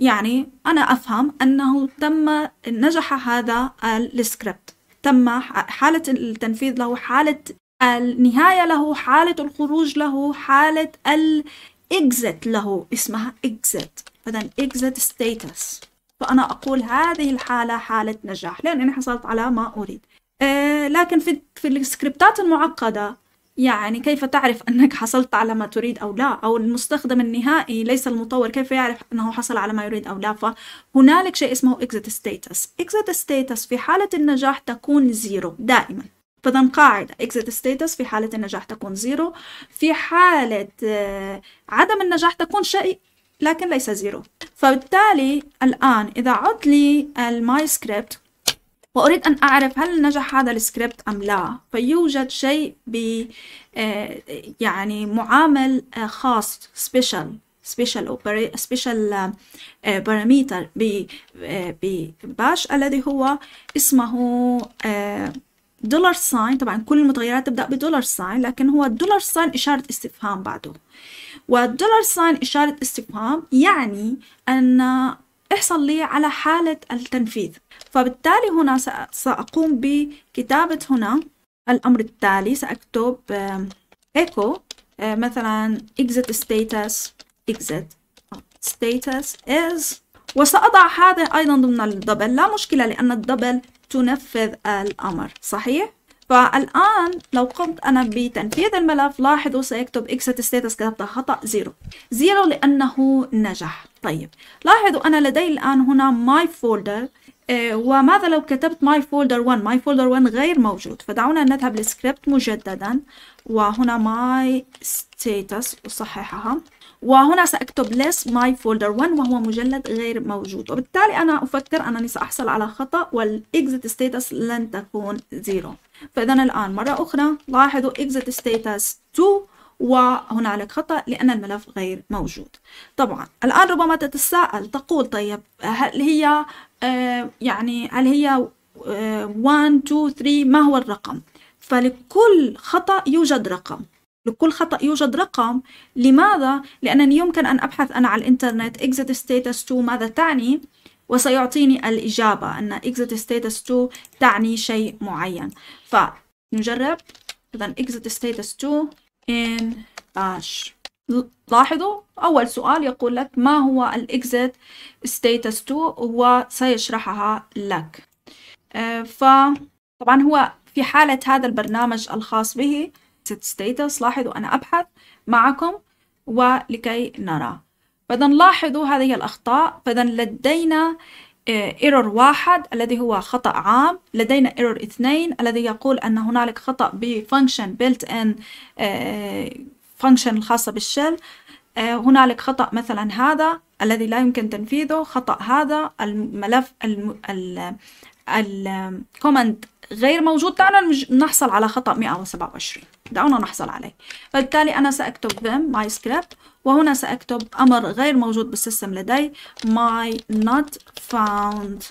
يعني أنا أفهم أنه تم نجح هذا السكريبت تم حالة التنفيذ له حالة النهاية له حالة الخروج له حالة الإكزت له اسمها إكزت إذا إكزت ستيتس فأنا أقول هذه الحالة حالة نجاح أنا حصلت على ما أريد آه، لكن في, في السكريبتات المعقدة يعني كيف تعرف أنك حصلت على ما تريد أو لا أو المستخدم النهائي ليس المطور كيف يعرف أنه حصل على ما يريد أو لا فهنالك شيء اسمه exit status exit status في حالة النجاح تكون زيرو دائما فإذا قاعدة exit status في حالة النجاح تكون زيرو في حالة آه، عدم النجاح تكون شيء لكن ليس زيرو فبالتالي الآن إذا عدت لي الماي سكريبت وأريد أن أعرف هل نجح هذا السكريبت أم لا فيوجد شيء ب آه، يعني معامل آه، خاص سبيشال سبيشال سبيشال باراميتر بباش الذي هو اسمه دولار آه، ساين طبعا كل المتغيرات تبدأ بدولار ساين لكن هو الدولار ساين إشارة استفهام بعده والدولار ساين إشارة استفهام يعني أن احصل لي على حالة التنفيذ فبالتالي هنا سأقوم بكتابة هنا الأمر التالي سأكتب echo آه، مثلا exit status exit status is وسأضع هذا أيضا ضمن الدبل لا مشكلة لأن الدبل تنفذ الأمر صحيح؟ فالآن لو قمت أنا بتنفيذ الملف لاحظوا سيكتب exit status كتبتها خطأ زيرو زيرو لأنه نجح طيب لاحظوا أنا لدي الآن هنا my folder آه، وماذا لو كتبت my folder 1 my folder 1 غير موجود فدعونا نذهب للسكريبت مجددا وهنا my status أصححها وهنا سأكتب less my folder 1 وهو مجلد غير موجود وبالتالي أنا أفكر أنني سأحصل على خطأ والاكزيت status لن تكون زيرو فإذا الآن مرة أخرى لاحظوا exit status 2 وهنالك خطأ لأن الملف غير موجود طبعا الآن ربما تتساءل تقول طيب هل هي آه، يعني هل هي 1 2 3 ما هو الرقم فلكل خطأ يوجد رقم لكل خطأ يوجد رقم لماذا؟ لأنني يمكن أن أبحث أنا على الإنترنت exit status 2 ماذا تعني؟ وسيعطيني الإجابة أن exit status 2 تعني شيء معين فنجرب إذا exit status 2 in bash لاحظوا أول سؤال يقول لك ما هو الإكزيت status 2 وسيشرحها لك آه، فطبعا هو في حالة هذا البرنامج الخاص به status لاحظوا أنا أبحث معكم ولكي نرى فإذا لاحظوا هذه الأخطاء فإذا لدينا ايرور آه، واحد الذي هو خطأ عام لدينا ايرور اثنين الذي يقول أن هنالك خطأ بفانكشن بيلت ان فانكشن الخاصة بالشل آه، هنالك خطأ مثلا هذا الذي لا يمكن تنفيذه خطأ هذا الملف الكومند غير موجود دعونا نحصل على خطأ 127 دعونا نحصل عليه فبالتالي أنا سأكتب vim my script وهنا سأكتب أمر غير موجود بالسيستم لدي my not found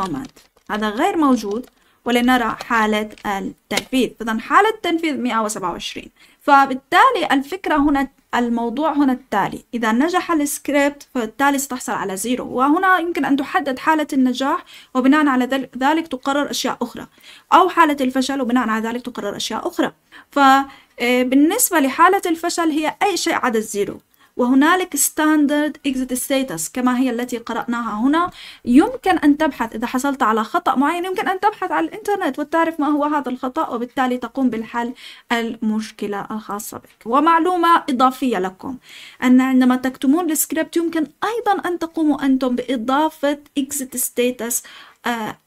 command هذا غير موجود ولنرى حالة التنفيذ إذا حالة التنفيذ 127 فبالتالي الفكرة هنا الموضوع هنا التالي إذا نجح السكريبت فبالتالي ستحصل على زيرو وهنا يمكن أن تحدد حالة النجاح وبناء على ذلك تقرر أشياء أخرى أو حالة الفشل وبناء على ذلك تقرر أشياء أخرى فبالنسبة آه، لحالة الفشل هي أي شيء عدد الزيرو وهنالك ستاندرد اكزيت ستيتس كما هي التي قرأناها هنا يمكن أن تبحث إذا حصلت على خطأ معين يمكن أن تبحث على الإنترنت وتعرف ما هو هذا الخطأ وبالتالي تقوم بالحل المشكلة الخاصة بك ومعلومة إضافية لكم أن عندما تكتمون السكريبت يمكن أيضا أن تقوموا أنتم بإضافة اكزيت آه، ستيتس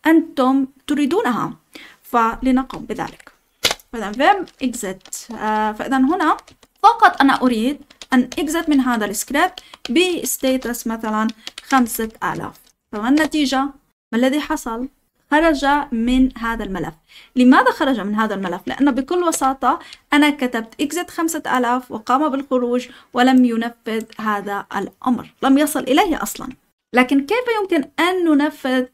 أنتم تريدونها فلنقم بذلك فإذا فيم اكزيت آه، فإذا هنا فقط أنا أريد أن إكزت من هذا السكريبت بستيتس مثلا خمسة آلاف فالنتيجة ما الذي حصل؟ خرج من هذا الملف لماذا خرج من هذا الملف؟ لأنه بكل بساطة أنا كتبت إكزت 5000 وقام بالخروج ولم ينفذ هذا الأمر لم يصل إليه أصلا لكن كيف يمكن أن ننفذ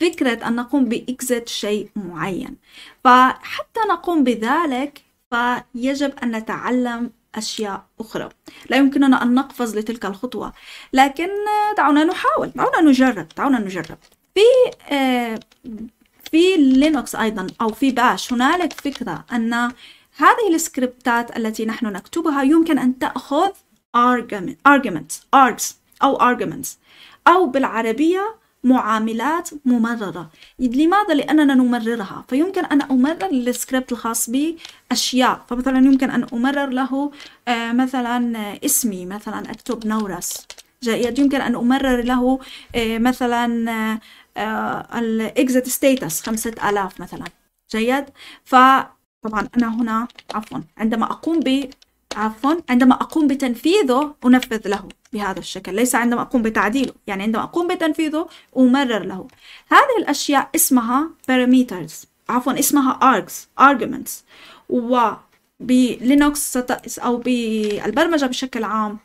فكرة أن نقوم بإكزت شيء معين فحتى نقوم بذلك فيجب أن نتعلم أشياء أخرى لا يمكننا أن نقفز لتلك الخطوة لكن آه، دعونا نحاول دعونا نجرب دعونا نجرب في آه، في لينوكس أيضا أو في باش هنالك فكرة أن هذه السكريبتات التي نحن نكتبها يمكن أن تأخذ arguments, أو arguments أو بالعربية معاملات ممررة لماذا؟ لأننا نمررها فيمكن أن أمرر السكريبت الخاص بأشياء فمثلا يمكن أن أمرر له آه، مثلا اسمي مثلا أكتب نورس جيد يمكن أن أمرر له آه، مثلا آه، الإكزت ستيتس خمسة آلاف مثلا جيد فطبعا أنا هنا عفوا عندما أقوم ب عفوا عندما أقوم بتنفيذه أنفذ له بهذا الشكل ليس عندما أقوم بتعديله يعني عندما أقوم بتنفيذه أمرر له هذه الأشياء اسمها parameters عفوا اسمها args arguments و بلينوكس ست... أو بالبرمجة بشكل عام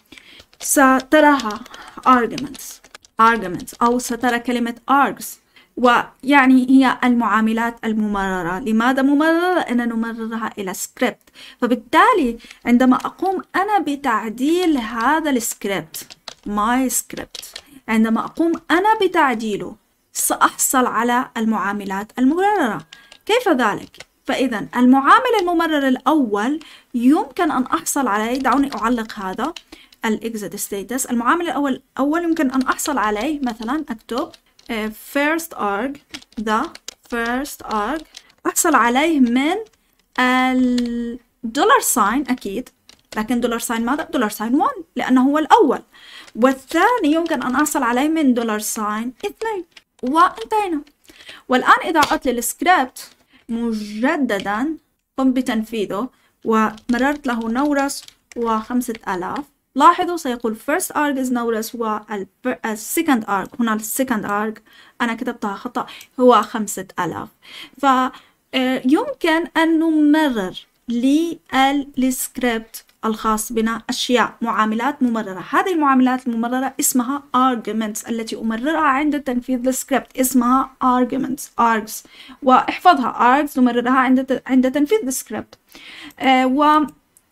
ستراها arguments arguments أو سترى كلمة args ويعني هي المعاملات الممررة لماذا ممررة؟ أنا نمررها إلى سكريبت فبالتالي عندما أقوم أنا بتعديل هذا السكريبت my script عندما أقوم أنا بتعديله سأحصل على المعاملات الممررة كيف ذلك؟ فإذا المعامل الممرر الأول يمكن أن أحصل عليه دعوني أعلق هذا الإكزيت ستيتس المعامل الأول أول يمكن أن أحصل عليه مثلا أكتب آه، first arg the first arg احصل عليه من الدولار ساين أكيد لكن دولار ساين ماذا؟ دولار ساين 1 لأنه هو الأول والثاني يمكن أن أحصل عليه من دولار ساين 2 وانتهينا والآن إذا عدت للسكريبت مجددا قم بتنفيذه ومررت له نورس وخمسة آلاف لاحظوا سيقول first arc is now وال second arc هنا second arc أنا كتبتها خطأ هو خمسة ألاف فيمكن آه، أن نمرر للسكريبت الخاص بنا أشياء معاملات ممررة هذه المعاملات الممررة اسمها arguments التي أمررها عند تنفيذ السكريبت اسمها arguments args واحفظها args نمررها عند عند تنفيذ السكريبت آه، و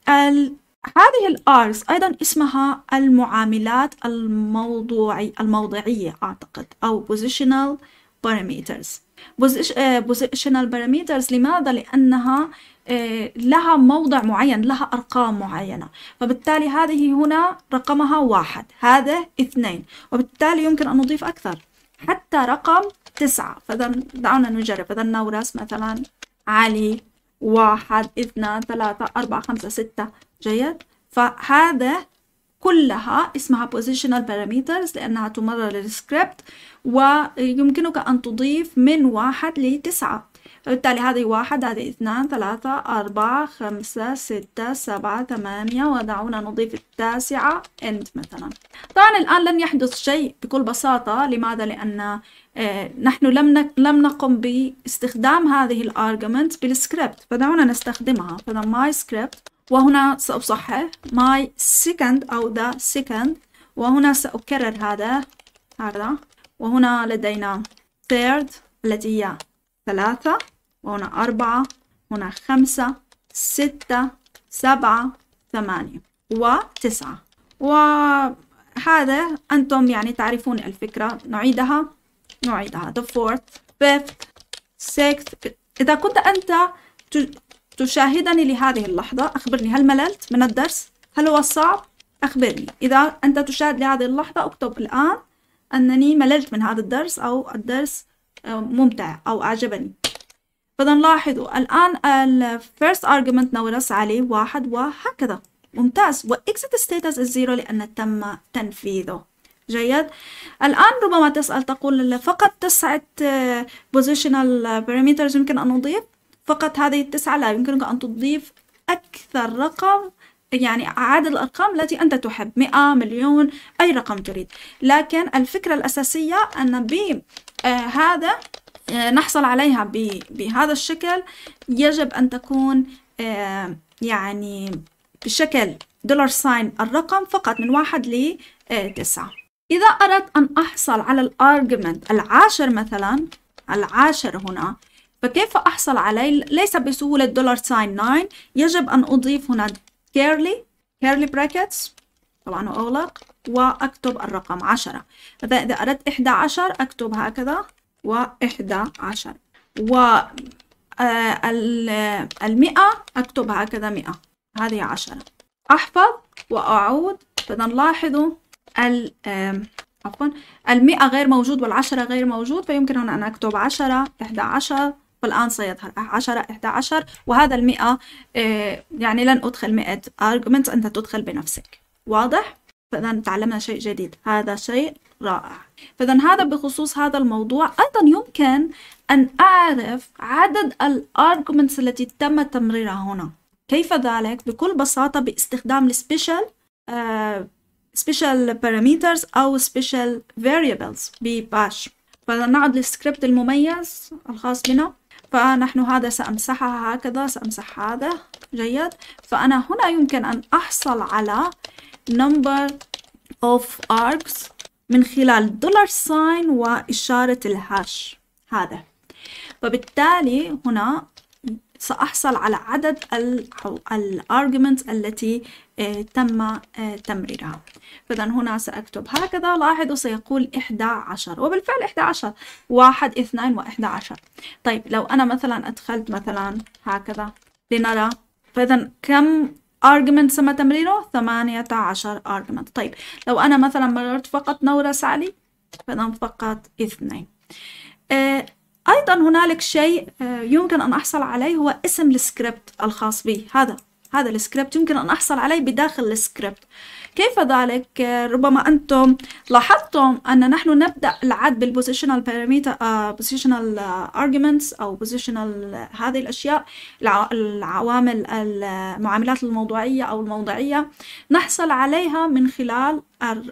وال هذه الارز ايضا اسمها المعاملات الموضوعي الموضعيه اعتقد او positional parameters آه، positional parameters لماذا لانها آه، لها موضع معين لها أرقام معينة فبالتالي هذه هنا رقمها واحد هذا اثنين وبالتالي يمكن أن نضيف أكثر حتى رقم تسعة فإذا دعونا نجرب إذا نورس مثلا علي واحد اثنان ثلاثة أربعة خمسة ستة جيد فهذا كلها اسمها positional parameters لأنها تمرر السكريبت ويمكنك أن تضيف من واحد لتسعة بالتالي هذه واحد هذه اثنان ثلاثة أربعة خمسة ستة سبعة ثمانية ودعونا نضيف التاسعة end مثلا طبعا الآن لن يحدث شيء بكل بساطة لماذا؟ لأن آه، نحن لم لم نقم باستخدام هذه الارجمنت بالسكريبت فدعونا نستخدمها فده ماي سكريبت وهنا سأصحح ماي سيكند أو ذا سيكند وهنا سأكرر هذا هذا وهنا لدينا third التي هي ثلاثة وهنا أربعة هنا خمسة ستة سبعة ثمانية وتسعة وهذا أنتم يعني تعرفون الفكرة نعيدها نعيدها the fourth fifth sixth إذا كنت أنت تشاهدني لهذه اللحظة أخبرني هل مللت من الدرس؟ هل هو صعب؟ أخبرني إذا أنت تشاهد لهذه اللحظة أكتب الآن أنني مللت من هذا الدرس أو الدرس آه، ممتع أو أعجبني فإذا لاحظوا الآن ال first argument نورس عليه واحد وهكذا ممتاز و exit status is zero لأن تم تنفيذه جيد الآن ربما تسأل تقول فقط تسعة positional parameters يمكن أن نضيف فقط هذه التسعة لا يمكنك أن تضيف أكثر رقم يعني عدد الأرقام التي أنت تحب مئة مليون أي رقم تريد لكن الفكرة الأساسية أن بهذا آه، هذا آه، نحصل عليها بهذا الشكل يجب أن تكون آه، يعني بشكل دولار ساين الرقم فقط من واحد لتسعة آه، إذا أردت أن أحصل على الأرجمنت العاشر مثلا العاشر هنا فكيف أحصل عليه؟ ليس بسهولة دولار ساين 9 يجب أن أضيف هنا كيرلي كيرلي براكتس طبعا أغلق وأكتب الرقم 10 إذا أردت 11 أكتب هكذا وإحدى عشر 100 آه، أكتب هكذا مئة هذه عشرة أحفظ وأعود لاحظوا ال عفوا المئة غير موجود والعشرة غير موجود فيمكن هنا أن أكتب عشرة إحدى عشر فالآن سيظهر عشرة إحدى عشر وهذا المئة آه، يعني لن أدخل مئة أرجمنت أنت تدخل بنفسك واضح؟ فإذا تعلمنا شيء جديد هذا شيء رائع فإذا هذا بخصوص هذا الموضوع أيضا يمكن أن أعرف عدد الأرجمنتس التي تم تمريرها هنا كيف ذلك؟ بكل بساطة باستخدام السبيشال سبيشال باراميترز أو سبيشال variables بباش فنعد للسكريبت المميز الخاص بنا فنحن هذا سأمسحها هكذا سأمسح هذا جيد فأنا هنا يمكن أن أحصل على number of arcs من خلال دولار ساين وإشارة الهاش هذا فبالتالي هنا سأحصل على عدد الارجمنت التي آه، تم آه، تمريرها فإذا هنا سأكتب هكذا لاحظوا سيقول 11 وبالفعل 11 واحد 2 و 11 طيب لو أنا مثلا أدخلت مثلا هكذا لنرى فإذا كم argument سم تمريره 18 argument طيب لو أنا مثلا مررت فقط نورس علي فإذا فقط اثنين آه، أيضا هنالك شيء آه، يمكن أن أحصل عليه هو اسم السكريبت الخاص بي هذا هذا السكريبت يمكن أن أحصل عليه بداخل السكريبت آه كيف ذلك ربما أنتم لاحظتم أن نحن نبدأ العد بالبوزيشنال باراميتر بوزيشنال ارجيومنتس أو بوزيشنال آه، هذه الأشياء العوامل المعاملات الموضوعية أو الموضعية نحصل عليها من خلال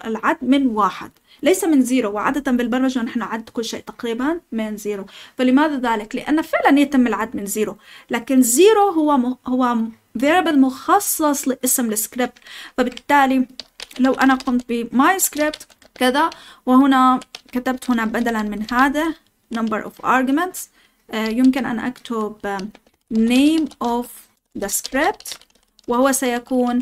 العد من واحد ليس من زيرو وعادة بالبرمجة نحن عد كل شيء تقريبا من زيرو فلماذا ذلك؟ لأن فعلا يتم العد من زيرو لكن زيرو هو هو variable مخصص لاسم السكريبت فبالتالي لو أنا قمت بماي سكريبت كذا وهنا كتبت هنا بدلا من هذا number of arguments آه، يمكن أن أكتب آه، name of the script وهو سيكون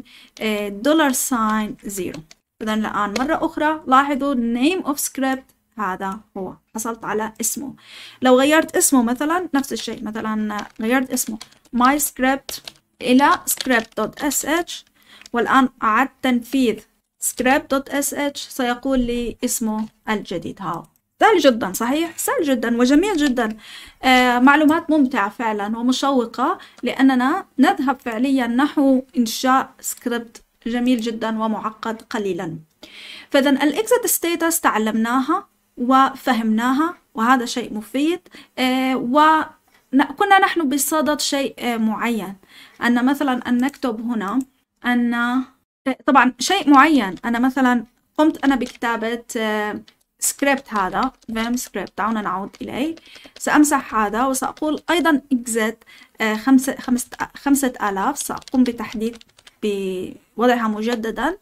دولار ساين زيرو إذا الآن مرة أخرى لاحظوا name of script هذا هو حصلت على اسمه لو غيرت اسمه مثلا نفس الشيء مثلا غيرت اسمه my script إلى script.sh والآن أعد تنفيذ script.sh سيقول لي اسمه الجديد هاو سهل جدا صحيح سهل جدا وجميل جدا آه معلومات ممتعة فعلا ومشوقة لأننا نذهب فعليا نحو إنشاء سكريبت جميل جدا ومعقد قليلا فإذا الإكزت ستيتس تعلمناها وفهمناها وهذا شيء مفيد آه و كنا نحن بصدد شيء آه، معين أن مثلا أن نكتب هنا أن طبعا شيء معين أنا مثلا قمت أنا بكتابة سكريبت آه، هذا فيم سكريبت دعونا نعود إليه سأمسح هذا وسأقول أيضا إكزت آه، خمسة, خمسة, خمسة آلاف سأقوم بتحديد بوضعها مجددا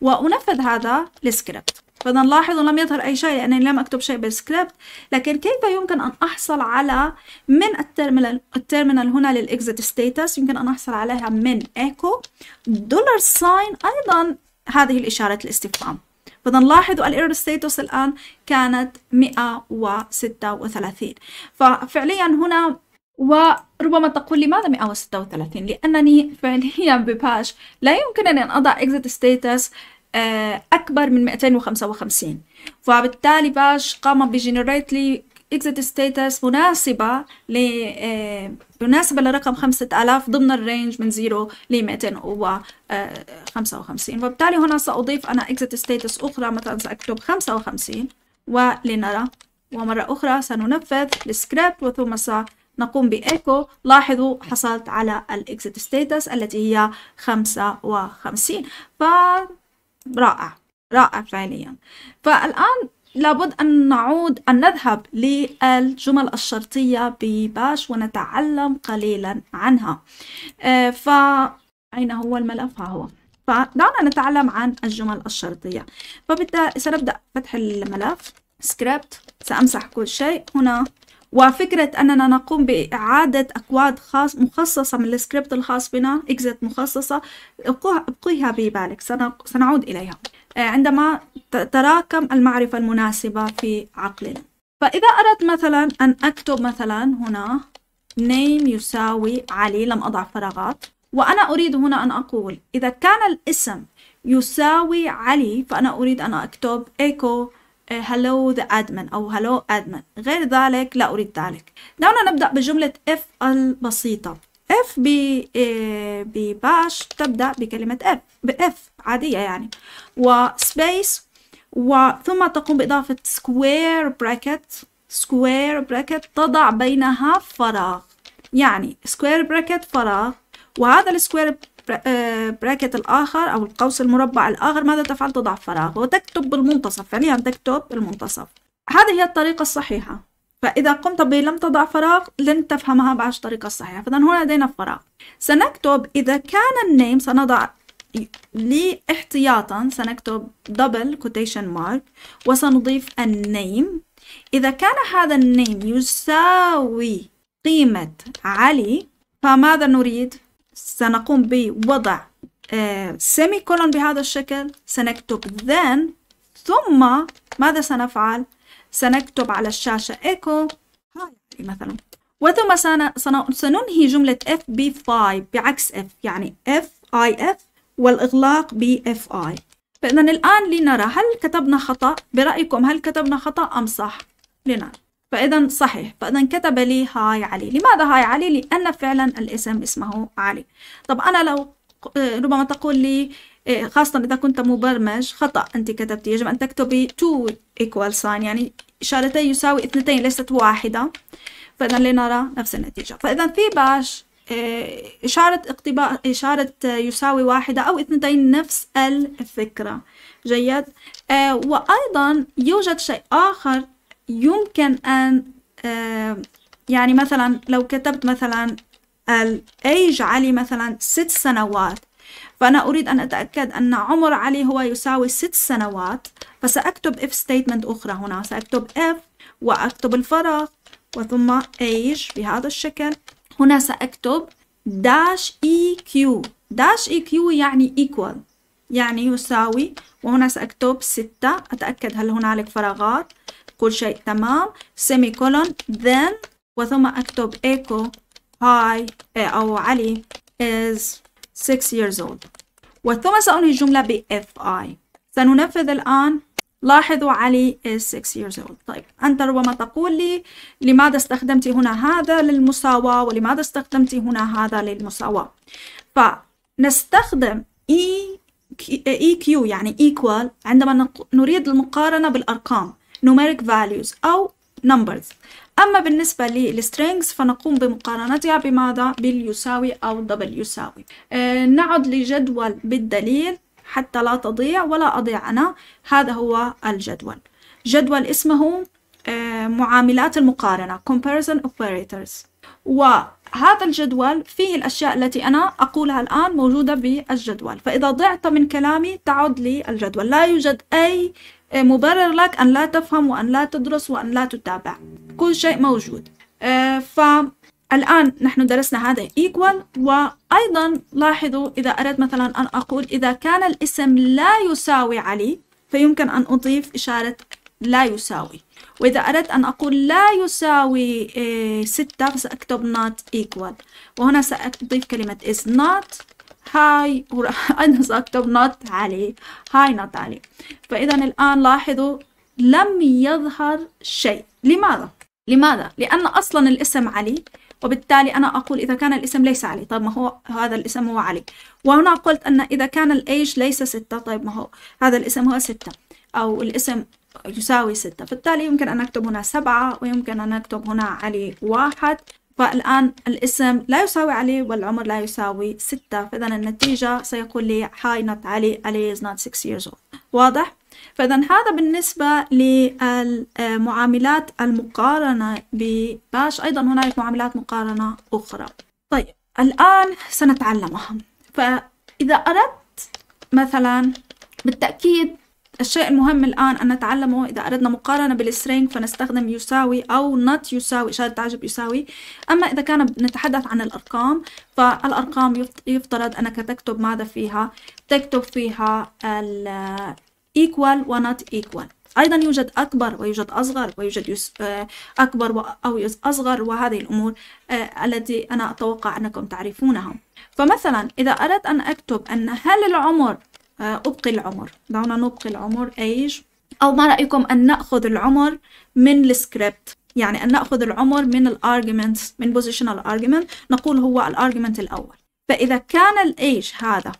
وأنفذ هذا السكريبت فنلاحظ لم يظهر أي شيء لأنني لم أكتب شيء بالسكريبت لكن كيف يمكن أن أحصل على من التيرمينال التيرمينال هنا للإكزيت ستيتس يمكن أن أحصل عليها من إيكو دولار ساين أيضا هذه الإشارة الاستفهام فنلاحظ الايرور ستيتس الآن كانت 136 ففعليا هنا وربما تقول لماذا 136 لأنني فعليا بباش لا يمكنني أن أضع exit status آه، أكبر من 255 فبالتالي باش قام بجنريت لي اكزيت ستيتس مناسبة ل آه، مناسبة لرقم 5000 ضمن الرينج من 0 ل 255 وبالتالي هنا سأضيف أنا اكزيت ستيتس أخرى مثلا سأكتب 55 ولنرى ومرة أخرى سننفذ السكريبت وثم سنقوم بإيكو لاحظوا حصلت على الإكزيت ستيتس التي هي 55 ف رائع رائع فعليا فالآن لابد أن نعود أن نذهب للجمل الشرطية بباش ونتعلم قليلا عنها آه، ف أين هو الملف؟ ها هو فدعنا نتعلم عن الجمل الشرطية فبدأ سنبدأ فتح الملف سكريبت سأمسح كل شيء هنا وفكرة أننا نقوم بإعادة أكواد خاص مخصصة من السكريبت الخاص بنا إكزت مخصصة ابقيها ببالك سنعود إليها آه، عندما تتراكم المعرفة المناسبة في عقلنا فإذا أردت مثلا أن أكتب مثلا هنا name يساوي علي لم أضع فراغات وأنا أريد هنا أن أقول إذا كان الاسم يساوي علي فأنا أريد أن أكتب echo hello the admin أو hello admin غير ذلك لا أريد ذلك دعونا نبدأ بجملة if البسيطة if بباش إيه، تبدأ بكلمة if بإف عادية يعني وسبيس وثم تقوم بإضافة square bracket square bracket تضع بينها فراغ يعني square bracket فراغ وهذا السكوير آه، براكت الآخر أو القوس المربع الآخر ماذا تفعل تضع فراغ وتكتب بالمنتصف فعليا يعني تكتب بالمنتصف هذه هي الطريقة الصحيحة فإذا قمت بلم تضع فراغ لن تفهمها بعد الطريقة الصحيحة فإذا هنا لدينا فراغ سنكتب إذا كان النيم سنضع لي احتياطا سنكتب دبل كوتيشن مارك وسنضيف النيم إذا كان هذا النيم يساوي قيمة علي فماذا نريد؟ سنقوم بوضع سيمي آه، كولون بهذا الشكل سنكتب then ثم ماذا سنفعل سنكتب على الشاشة ايكو يعني مثلا وثم سننهي جملة اف بي 5 بعكس اف يعني اف اي اف والإغلاق ب اف اي فإذا الآن لنرى هل كتبنا خطأ برأيكم هل كتبنا خطأ أم صح لنرى فإذا صحيح فإذا كتب لي هاي علي لماذا هاي علي لأن فعلا الاسم اسمه علي طب أنا لو آه، ربما تقول لي آه، خاصة إذا كنت مبرمج خطأ أنت كتبتي يجب أن تكتبي two equal sign يعني إشارتين يساوي اثنتين ليست واحدة فإذا لنرى نفس النتيجة فإذا في باش آه، إشارة اقتباء إشارة يساوي واحدة أو اثنتين نفس الفكرة جيد وأيضا يوجد شيء آخر يمكن أن آه، يعني مثلا لو كتبت مثلا الأيج علي مثلا ست سنوات فأنا أريد أن أتأكد أن عمر علي هو يساوي ست سنوات فسأكتب if statement أخرى هنا سأكتب if وأكتب الفراغ وثم age بهذا الشكل هنا سأكتب dash eq dash eq يعني equal يعني يساوي وهنا سأكتب ستة أتأكد هل هنالك فراغات كل شيء تمام سيمي كولون then وثم أكتب إيكو آه، هاي أو علي is 6 years old وثم سأنهي الجملة ب I سننفذ الآن لاحظوا علي is 6 years old طيب أنت ربما تقول لي لماذا استخدمت هنا هذا للمساواة ولماذا استخدمت هنا هذا للمساواة فنستخدم E EQ يعني equal عندما نريد المقارنة بالأرقام numeric values أو numbers أما بالنسبة للstrings فنقوم بمقارنتها بماذا؟ باليساوي أو دبل يساوي آه نعد لجدول بالدليل حتى لا تضيع ولا أضيع أنا هذا هو الجدول جدول اسمه آه معاملات المقارنة comparison operators وهذا الجدول فيه الأشياء التي أنا أقولها الآن موجودة بالجدول فإذا ضعت من كلامي تعد للجدول لا يوجد أي آه، مبرر لك أن لا تفهم وأن لا تدرس وأن لا تتابع كل شيء موجود آه، فالآن نحن درسنا هذا equal وأيضا لاحظوا إذا أردت مثلا أن أقول إذا كان الاسم لا يساوي علي فيمكن أن أضيف إشارة لا يساوي وإذا أردت أن أقول لا يساوي آه، ستة فسأكتب not equal وهنا سأضيف كلمة is not هاي (laughs) أنا سأكتب نوت علي هاي نوت علي فإذا الآن لاحظوا لم يظهر شيء لماذا؟ لماذا؟ لأن أصلا الاسم علي وبالتالي أنا أقول إذا كان الاسم ليس علي طيب ما هو هذا الاسم هو علي وهنا قلت أن إذا كان الإيج ليس ستة طيب ما هو هذا الاسم هو ستة أو الاسم يساوي ستة بالتالي يمكن أن أكتب هنا سبعة ويمكن أن أكتب هنا علي واحد فالآن الاسم لا يساوي علي والعمر لا يساوي ستة فإذا النتيجة سيقول لي هاي نوت علي علي is not six years old واضح؟ فإذا هذا بالنسبة للمعاملات المقارنة بباش أيضا هناك معاملات مقارنة أخرى طيب الآن سنتعلمها فإذا أردت مثلا بالتأكيد الشيء المهم الآن أن نتعلمه إذا أردنا مقارنة بالسترينج فنستخدم يساوي أو not يساوي إشارة تعجب يساوي أما إذا كان نتحدث عن الأرقام فالأرقام يفترض أنك تكتب ماذا فيها تكتب فيها ال equal و not equal أيضا يوجد أكبر ويوجد أصغر ويوجد يس آه، أكبر أو أصغر وهذه الأمور آه، التي أنا أتوقع أنكم تعرفونها فمثلا إذا أردت أن أكتب أن هل العمر آه، أبقي العمر دعونا نبقي العمر أيج أو ما رأيكم أن نأخذ العمر من السكريبت يعني أن نأخذ العمر من الارجمنت من بوزيشنال argument نقول هو الارجمنت الأول فإذا كان الأيج هذا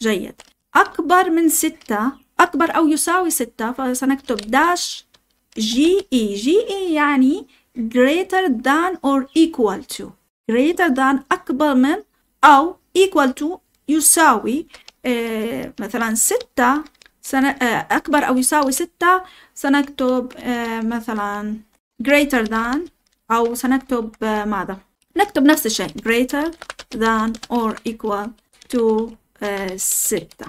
جيد أكبر من ستة أكبر أو يساوي ستة فسنكتب داش جي إي جي إي يعني greater than or equal to greater than أكبر من أو equal to يساوي آه، مثلا ستة آه، أكبر أو يساوي ستة سنكتب آه، مثلا greater than أو سنكتب ماذا؟ نكتب نفس الشيء greater than or equal to ستة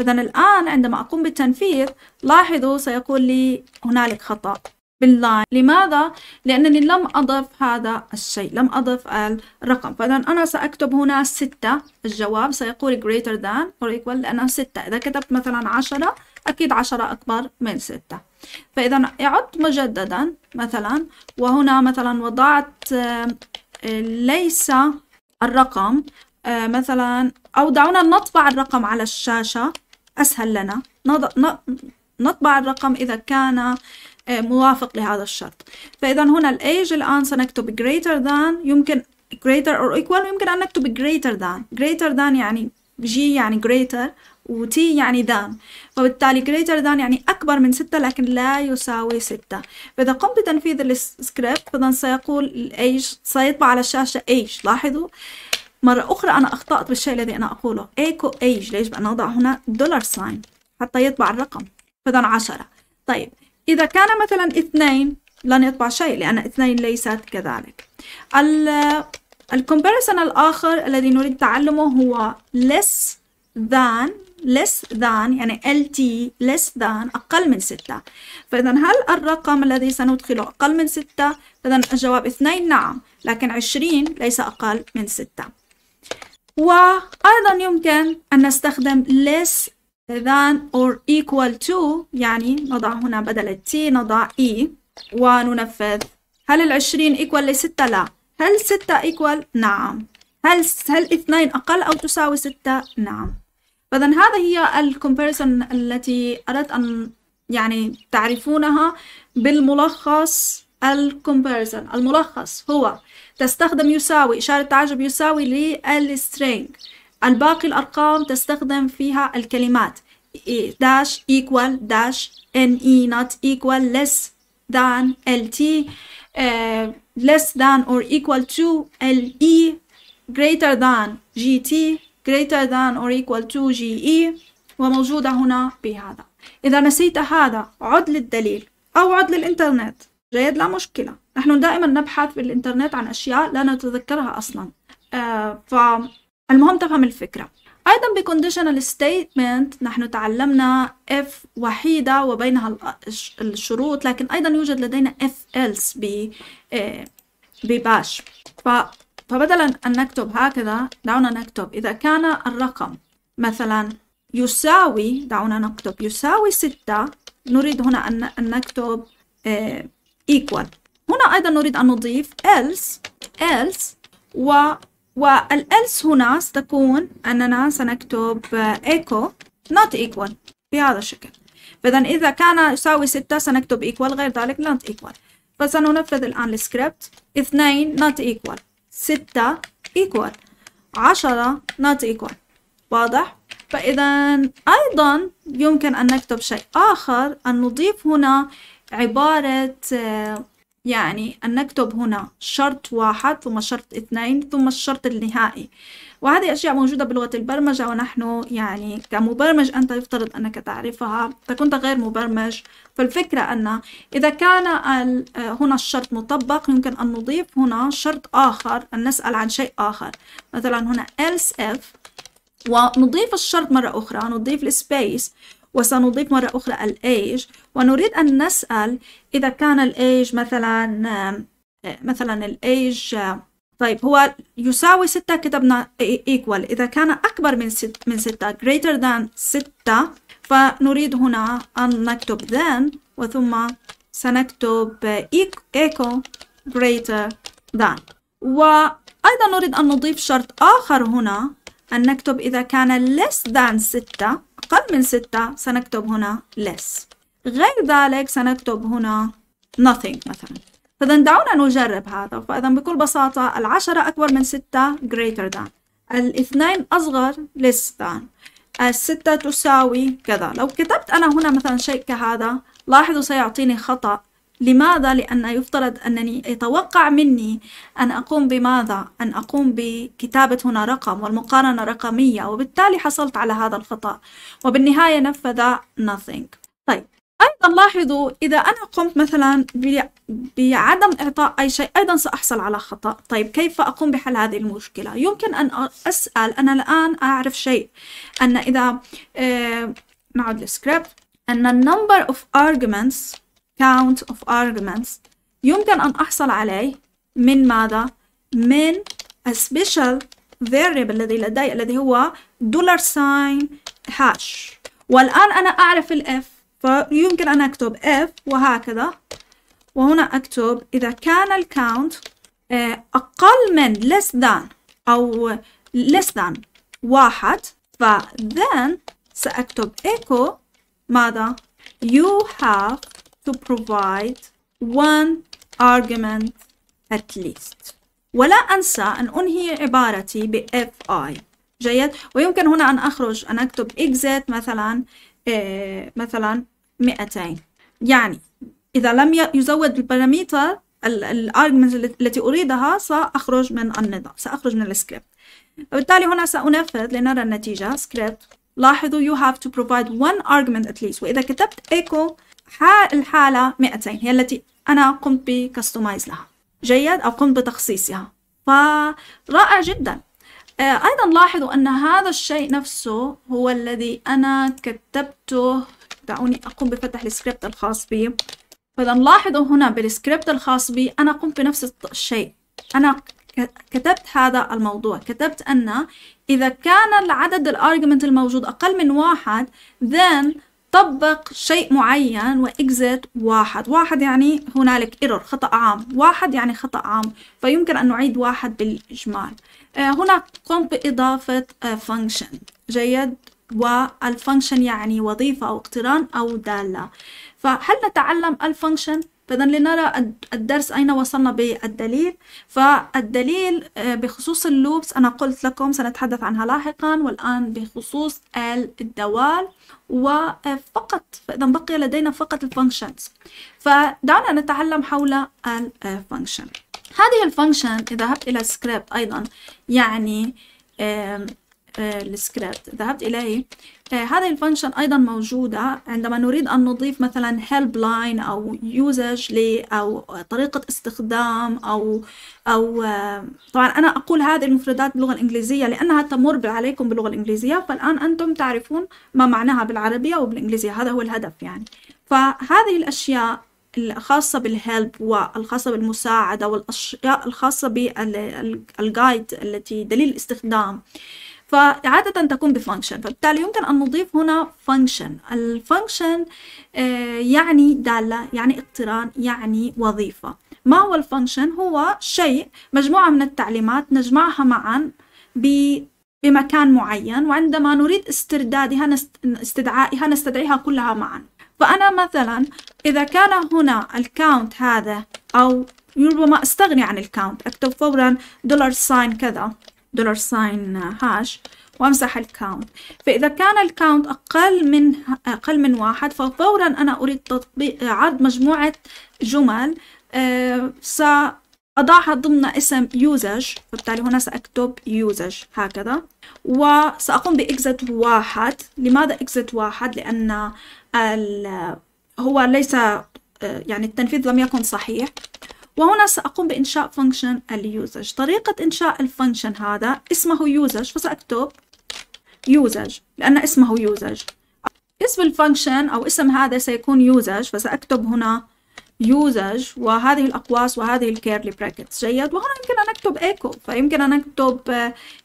إذا الآن عندما أقوم بالتنفيذ لاحظوا سيقول لي هنالك خطأ باللاين لماذا؟ لأنني لم أضف هذا الشيء لم أضف الرقم فإذا أنا سأكتب هنا ستة الجواب سيقول greater than or equal لأنه ستة إذا كتبت مثلا عشرة أكيد عشرة أكبر من ستة فإذا أعد مجددا مثلا وهنا مثلا وضعت ليس الرقم مثلا أو دعونا نطبع الرقم على الشاشة أسهل لنا نطبع الرقم إذا كان آه، موافق لهذا الشرط فإذا هنا الايج الآن سنكتب greater than يمكن greater or equal يمكن أن نكتب greater than greater than يعني g يعني greater و t يعني than فبالتالي greater than يعني أكبر من 6 لكن لا يساوي 6 فإذا قمت بتنفيذ السكريبت فإذا سيقول الايج سيطبع على الشاشة age لاحظوا مرة أخرى أنا أخطأت بالشيء الذي أنا أقوله ايكو age ليش بأن نضع هنا دولار ساين حتى يطبع الرقم فإذا عشرة طيب إذا كان مثلا اثنين لن يطبع شيء لأن اثنين ليست كذلك الكومباريسون الآخر الذي نريد تعلمه هو less than less than يعني LT less than أقل من ستة فإذا هل الرقم الذي سندخله أقل من ستة فإذا الجواب اثنين نعم لكن عشرين ليس أقل من ستة وأيضا يمكن أن نستخدم less than or equal to يعني نضع هنا بدل t نضع e وننفذ هل العشرين equal لستة؟ لا هل ستة equal؟ نعم هل هل اثنين أقل أو تساوي ستة؟ نعم فإذا هذا هي الكومباريسون التي أردت أن يعني تعرفونها بالملخص الكومباريسون الملخص هو تستخدم يساوي إشارة تعجب يساوي للسترينج الباقي الأرقام تستخدم فيها الكلمات dash equal dash ne not equal less than lt uh, less than or equal to le greater than gt greater than or equal to ge وموجودة هنا بهذا إذا نسيت هذا عد للدليل أو عد للإنترنت جيد لا مشكلة نحن دائما نبحث في الإنترنت عن أشياء لا نتذكرها أصلا آه ف المهم تفهم الفكرة أيضا بكونديشنال ستيتمنت نحن تعلمنا إف وحيدة وبينها الشروط لكن أيضا يوجد لدينا إف إلس ب آه، بباش فبدلا أن نكتب هكذا دعونا نكتب إذا كان الرقم مثلا يساوي دعونا نكتب يساوي ستة نريد هنا أن نكتب آه، equal هنا أيضا نريد أن نضيف else else و والالس هنا ستكون أننا سنكتب آه, echo not equal بهذا الشكل فإذا إذا كان يساوي ستة سنكتب equal غير ذلك not equal فسننفذ الآن السكريبت اثنين not equal ستة equal عشرة not equal واضح؟ فإذا أيضا يمكن أن نكتب شيء آخر أن نضيف هنا عبارة آه, يعني أن نكتب هنا شرط واحد ثم شرط اثنين ثم الشرط النهائي وهذه أشياء موجودة بلغة البرمجة ونحن يعني كمبرمج أنت يفترض أنك تعرفها كنت غير مبرمج فالفكرة أن إذا كان هنا الشرط مطبق يمكن أن نضيف هنا شرط آخر أن نسأل عن شيء آخر مثلا هنا else if ونضيف الشرط مرة أخرى نضيف السبيس وسنضيف مرة أخرى الأيج ونريد أن نسأل إذا كان الأيج مثلا آه، مثلا الأيج آه، طيب هو يساوي ستة كتبنا equal إذا كان أكبر من ستة, من ستة greater than ستة فنريد هنا أن نكتب then وثم سنكتب echo greater than وأيضا نريد أن نضيف شرط آخر هنا أن نكتب إذا كان less than ستة أقل من ستة سنكتب هنا less غير ذلك سنكتب هنا nothing مثلا فإذا دعونا نجرب هذا فإذا بكل بساطة العشرة أكبر من ستة greater than الاثنين أصغر less than الستة تساوي كذا لو كتبت أنا هنا مثلا شيء كهذا لاحظوا سيعطيني خطأ لماذا؟ لأن يفترض أنني يتوقع مني أن أقوم بماذا؟ أن أقوم بكتابة هنا رقم والمقارنة رقمية وبالتالي حصلت على هذا الخطأ وبالنهاية نفذ nothing طيب أيضا لاحظوا إذا أنا قمت مثلا بعدم إعطاء أي شيء أيضا سأحصل على خطأ طيب كيف أقوم بحل هذه المشكلة؟ يمكن أن أسأل أنا الآن أعرف شيء أن إذا آه، نعود للسكريبت أن number of arguments count of arguments يمكن أن أحصل عليه من ماذا؟ من a special variable الذي لدي الذي هو dollar sign hash والآن أنا أعرف ال f فيمكن أن أكتب f وهكذا وهنا أكتب إذا كان count آه، أقل من less than أو less than واحد ف then سأكتب echo ماذا you have to provide one argument at least ولا أنسى أن أنهي عبارتي ب fi جيد ويمكن هنا أن أخرج أن أكتب exit مثلا إيه مثلا 200 يعني إذا لم يزود البارامتر الارجمنت التي أريدها سأخرج من النظام سأخرج من السكريبت وبالتالي هنا سأنفذ لنرى النتيجة سكريبت لاحظوا you have to provide one argument at least وإذا كتبت echo الحالة 200 هي التي أنا قمت بكستمايز لها جيد أو قمت بتخصيصها فرائع جدا آه، أيضا لاحظوا أن هذا الشيء نفسه هو الذي أنا كتبته دعوني أقوم بفتح السكريبت الخاص بي فإذا لاحظوا هنا بالسكريبت الخاص بي أنا قمت بنفس الشيء أنا كتبت هذا الموضوع كتبت أن إذا كان العدد الارجمنت الموجود أقل من واحد then طبق شيء معين واكزت واحد واحد يعني هنالك ايرور خطأ عام واحد يعني خطأ عام فيمكن أن نعيد واحد بالإجمال آه، هنا قم بإضافة فانكشن آه، جيد والفانكشن يعني وظيفة أو اقتران أو دالة فهل نتعلم الفانكشن فإذا لنرى الدرس أين وصلنا بالدليل فالدليل آه، بخصوص اللوبس أنا قلت لكم سنتحدث عنها لاحقا والآن بخصوص الدوال وفقط آه، فإذا بقي لدينا فقط الفانكشنز فدعنا نتعلم حول الفانكشن آه، هذه الفانكشن إذا ذهبت إلى السكريبت أيضا يعني السكريبت ذهبت إليه آه، هذه الفانكشن أيضا موجودة عندما نريد أن نضيف مثلا help line أو يوزج لي أو طريقة استخدام أو أو آه، طبعا أنا أقول هذه المفردات باللغة الإنجليزية لأنها تمر عليكم باللغة الإنجليزية فالآن أنتم تعرفون ما معناها بالعربية وبالإنجليزية هذا هو الهدف يعني فهذه الأشياء الخاصة بالهيلب والخاصة بالمساعدة والأشياء الخاصة بالجايد التي دليل الاستخدام فعادة تكون بفانكشن فبالتالي يمكن أن نضيف هنا فانكشن الفانكشن آه، يعني دالة يعني اقتران يعني وظيفة ما هو الفانكشن هو شيء مجموعة من التعليمات نجمعها معا بمكان معين وعندما نريد استردادها استدعائها نستدعيها كلها معا فأنا مثلا إذا كان هنا الكاونت هذا أو ربما استغني عن الكاونت أكتب فورا دولار ساين كذا دولار ساين هاش وامسح الكاونت فاذا كان الكاونت اقل من اقل من واحد ففورا انا اريد تطبيق عرض مجموعه جمل آه، سأضعها ضمن اسم يوزج فبالتالي هنا سأكتب يوزج هكذا وسأقوم بإكزت واحد لماذا إكزت واحد؟ لأن هو ليس آه، يعني التنفيذ لم يكن صحيح وهنا سأقوم بإنشاء فانكشن اليوزج طريقة إنشاء الفانكشن هذا اسمه يوزج فسأكتب يوزج لأن اسمه يوزج اسم الفانكشن أو اسم هذا سيكون يوزج فسأكتب هنا يوزج وهذه الأقواس وهذه الكيرلي براكتس جيد وهنا يمكن أن أكتب ايكو فيمكن أن أكتب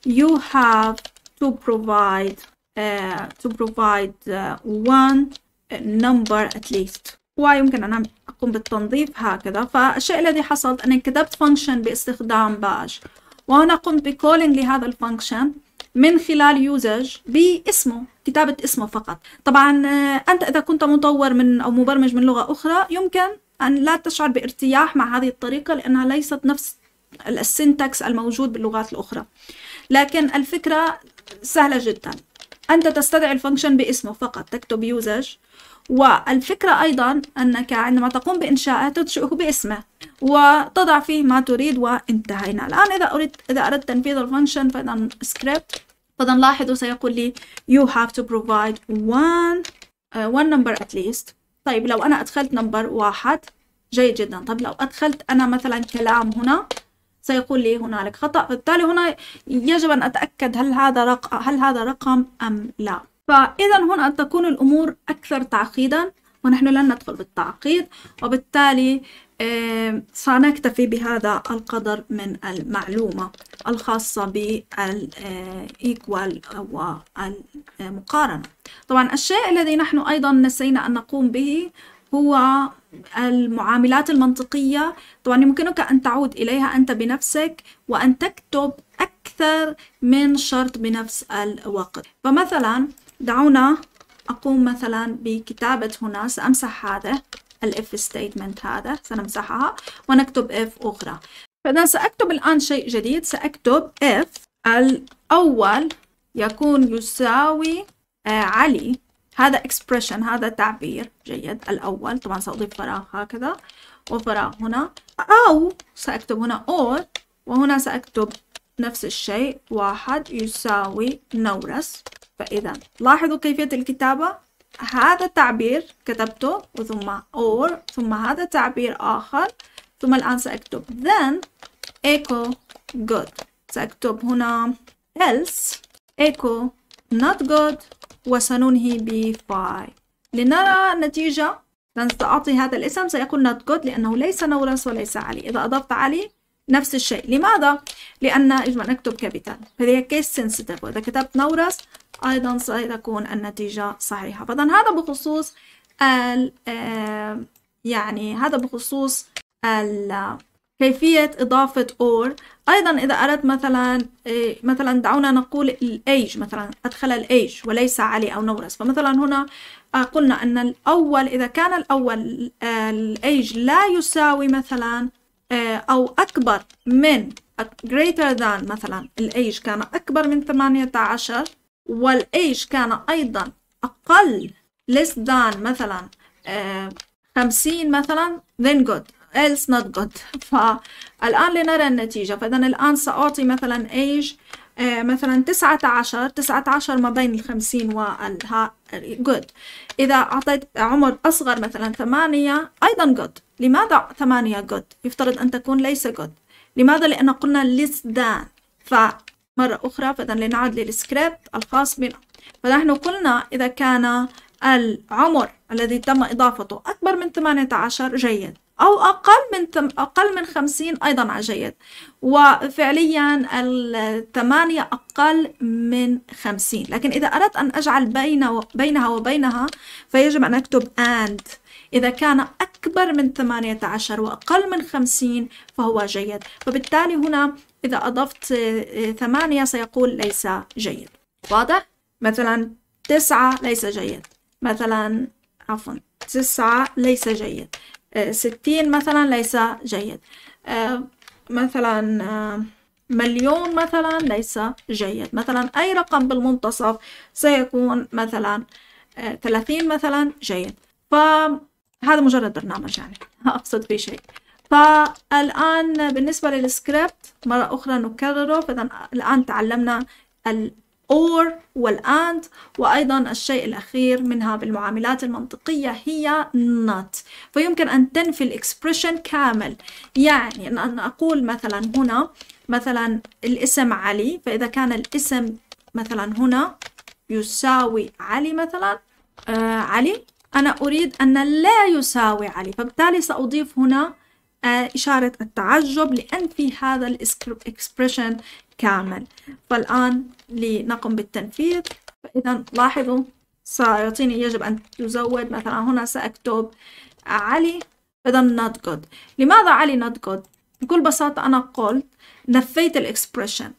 you have to provide uh, to provide آه، one number at least ويمكن أن قم بالتنظيف هكذا فالشيء الذي حصل أني كتبت فانكشن باستخدام باج وأنا قمت بكولينج لهذا الفانكشن من خلال يوزج باسمه كتابة اسمه فقط طبعا آه، أنت إذا كنت مطور من أو مبرمج من لغة أخرى يمكن أن لا تشعر بارتياح مع هذه الطريقة لأنها ليست نفس السنتكس الموجود باللغات الأخرى لكن الفكرة سهلة جدا أنت تستدعي الفانكشن باسمه فقط تكتب يوزج والفكرة أيضا أنك عندما تقوم بإنشائه تنشئه باسمه وتضع فيه ما تريد وانتهينا الآن إذا أردت إذا أردت تنفيذ الفانكشن فإذا سكريبت فإذا لاحظوا سيقول لي you have to provide one uh, one number at least طيب لو أنا أدخلت نمبر واحد جيد جدا طب لو أدخلت أنا مثلا كلام هنا سيقول لي هنالك خطأ بالتالي هنا يجب أن أتأكد هل هذا رقم هل هذا رقم أم لا فإذا هنا تكون الأمور أكثر تعقيدا ونحن لن ندخل بالتعقيد وبالتالي آه، سنكتفي بهذا القدر من المعلومة الخاصة بالإيكوال آه، والمقارنة طبعا الشيء الذي نحن أيضا نسينا أن نقوم به هو المعاملات المنطقية طبعا يمكنك أن تعود إليها أنت بنفسك وأن تكتب أكثر من شرط بنفس الوقت فمثلا دعونا أقوم مثلا بكتابة هنا سأمسح هذا الاف statement هذا سنمسحها ونكتب اف أخرى فإذا سأكتب الآن شيء جديد سأكتب اف الأول يكون يساوي آه علي هذا expression هذا تعبير جيد الأول طبعا سأضيف فراغ هكذا وفراغ هنا أو سأكتب هنا or وهنا سأكتب نفس الشيء واحد يساوي نورس فإذا لاحظوا كيفية الكتابة هذا التعبير كتبته وثم or ثم هذا تعبير آخر ثم الآن سأكتب then echo good سأكتب هنا else echo not good وسننهي ب فاي لنرى نتيجة سأعطي هذا الاسم سيقول not good لأنه ليس نورس وليس علي إذا أضفت علي نفس الشيء لماذا؟ لأن يجب أن أكتب كابيتال فهي كيس سنسيتيف وإذا كتبت نورس أيضا ستكون النتيجة صحيحة فاذا هذا بخصوص ال آه، يعني هذا بخصوص ال كيفية إضافة or أيضا إذا أردت مثلا آه، مثلا دعونا نقول الايج مثلا أدخل الايج وليس علي أو نورس فمثلا هنا آه، قلنا أن الأول إذا كان الأول الايج لا يساوي مثلا أو أكبر من greater than مثلا الايج كان أكبر من 18 والإيش كان أيضا أقل less than مثلا آه، خمسين مثلا then good else not good (laughs) فالآن لنرى النتيجة فإذا الآن سأعطي مثلا إيش آه، مثلا تسعة عشر تسعة عشر ما بين الخمسين والها good إذا أعطيت عمر أصغر مثلا ثمانية أيضا good لماذا ثمانية good يفترض أن تكون ليس good لماذا لأن قلنا less than ف مرة أخرى فإذا لنعد للسكريبت الخاص بنا فنحن قلنا إذا كان العمر الذي تم إضافته أكبر من 18 جيد أو أقل من تم أقل من 50 أيضا جيد وفعليا الثمانية أقل من 50 لكن إذا أردت أن أجعل بين بينها وبينها فيجب أن أكتب and إذا كان أكبر من 18 وأقل من 50 فهو جيد فبالتالي هنا إذا أضفت آه، آه، ثمانية سيقول ليس جيد واضح؟ مثلا تسعة ليس جيد مثلا عفوا تسعة ليس جيد آه، ستين مثلا ليس جيد مثلا مليون مثلا ليس جيد مثلا أي رقم بالمنتصف سيكون مثلا ثلاثين مثلا جيد فهذا مجرد برنامج يعني (laughs) أقصد في شيء فالآن بالنسبة للسكريبت مرة أخرى نكرره فإذا الآن تعلمنا ال or والأند وأيضا الشيء الأخير منها بالمعاملات المنطقية هي not فيمكن أن تنفي الإكسبريشن كامل يعني أن أقول مثلا هنا مثلا الاسم علي فإذا كان الاسم مثلا هنا يساوي علي مثلا آه علي أنا أريد أن لا يساوي علي فبالتالي سأضيف هنا إشارة التعجب لأن في هذا الإكسبريشن كامل فالآن لنقم بالتنفيذ فإذا لاحظوا سيعطيني يجب أن تزود مثلا هنا سأكتب علي إذا not good لماذا علي not good؟ بكل بساطة أنا قلت نفيت الإكسبريشن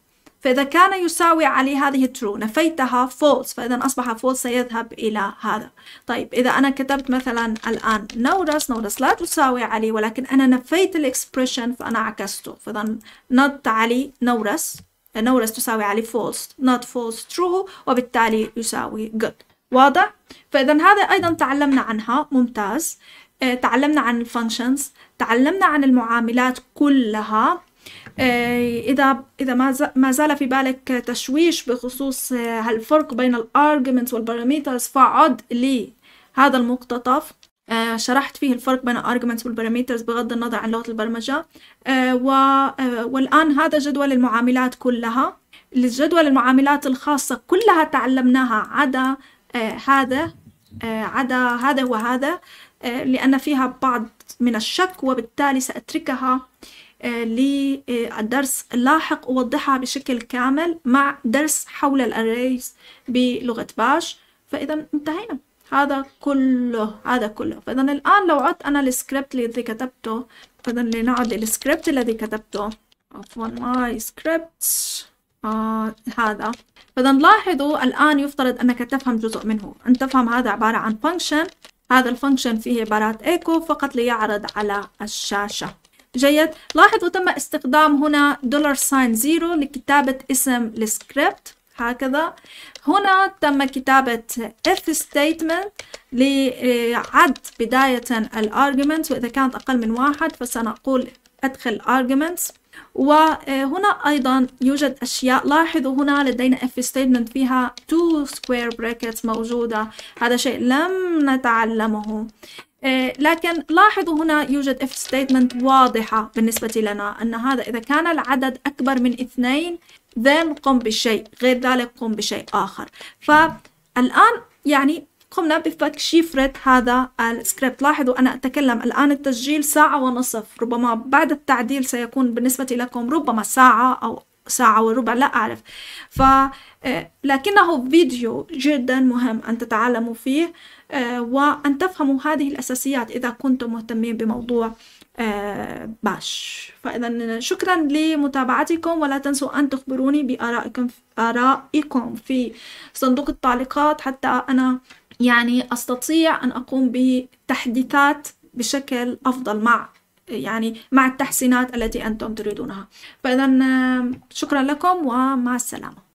فإذا كان يساوي علي هذه true نفيتها false فإذا أصبح false سيذهب إلى هذا طيب إذا أنا كتبت مثلا الآن نورس نورس لا تساوي علي ولكن أنا نفيت الإكسبريشن فأنا عكسته فإذا نط علي نورس نورس تساوي علي false not false true وبالتالي يساوي good واضح؟ فإذا هذا أيضا تعلمنا عنها ممتاز آه، تعلمنا عن الفانكشنز تعلمنا عن المعاملات كلها إيه، إذا إذا ما زال في بالك تشويش بخصوص آه، الفرق بين الارجمنتس والباراميترز فعد لي هذا المقتطف آه، شرحت فيه الفرق بين الارجمنتس والباراميترز بغض النظر عن لغة البرمجة آه، والآن هذا جدول المعاملات كلها الجدول المعاملات الخاصة كلها تعلمناها عدا هذا عدا هذا وهذا لأن فيها بعض من الشك وبالتالي سأتركها للدرس آه، اللاحق أوضحها بشكل كامل مع درس حول الأريز بلغة باش فإذا انتهينا هذا كله هذا كله فإذا الآن لو عدت أنا السكريبت الذي كتبته فإذا لنعد السكريبت الذي كتبته عفوا ماي سكريبت آه هذا فإذا لاحظوا الآن يفترض أنك تفهم جزء منه أن تفهم هذا عبارة عن function هذا الفانكشن فيه عبارات ايكو فقط ليعرض على الشاشة جيد لاحظوا تم استخدام هنا دولار ساين زيرو لكتابة اسم السكريبت هكذا هنا تم كتابة if statement لعد بداية الارجمنت وإذا كانت أقل من واحد فسنقول أدخل arguments وهنا أيضا يوجد أشياء لاحظوا هنا لدينا if statement فيها two square brackets موجودة هذا شيء لم نتعلمه آه، لكن لاحظوا هنا يوجد if statement واضحة بالنسبة لنا أن هذا إذا كان العدد أكبر من اثنين then قم بشيء غير ذلك قم بشيء آخر فالآن يعني قمنا بفك شفرة هذا السكريبت لاحظوا أنا أتكلم الآن التسجيل ساعة ونصف ربما بعد التعديل سيكون بالنسبة لكم ربما ساعة أو ساعة وربع لا أعرف ف آه، لكنه فيديو جدا مهم أن تتعلموا فيه آه، وأن تفهموا هذه الأساسيات إذا كنتم مهتمين بموضوع آه، باش فإذا شكرا لمتابعتكم ولا تنسوا أن تخبروني بآرائكم آرائكم في صندوق التعليقات حتى أنا يعني أستطيع أن أقوم بتحديثات بشكل أفضل مع يعني مع التحسينات التي أنتم تريدونها فإذا آه، شكرا لكم ومع السلامة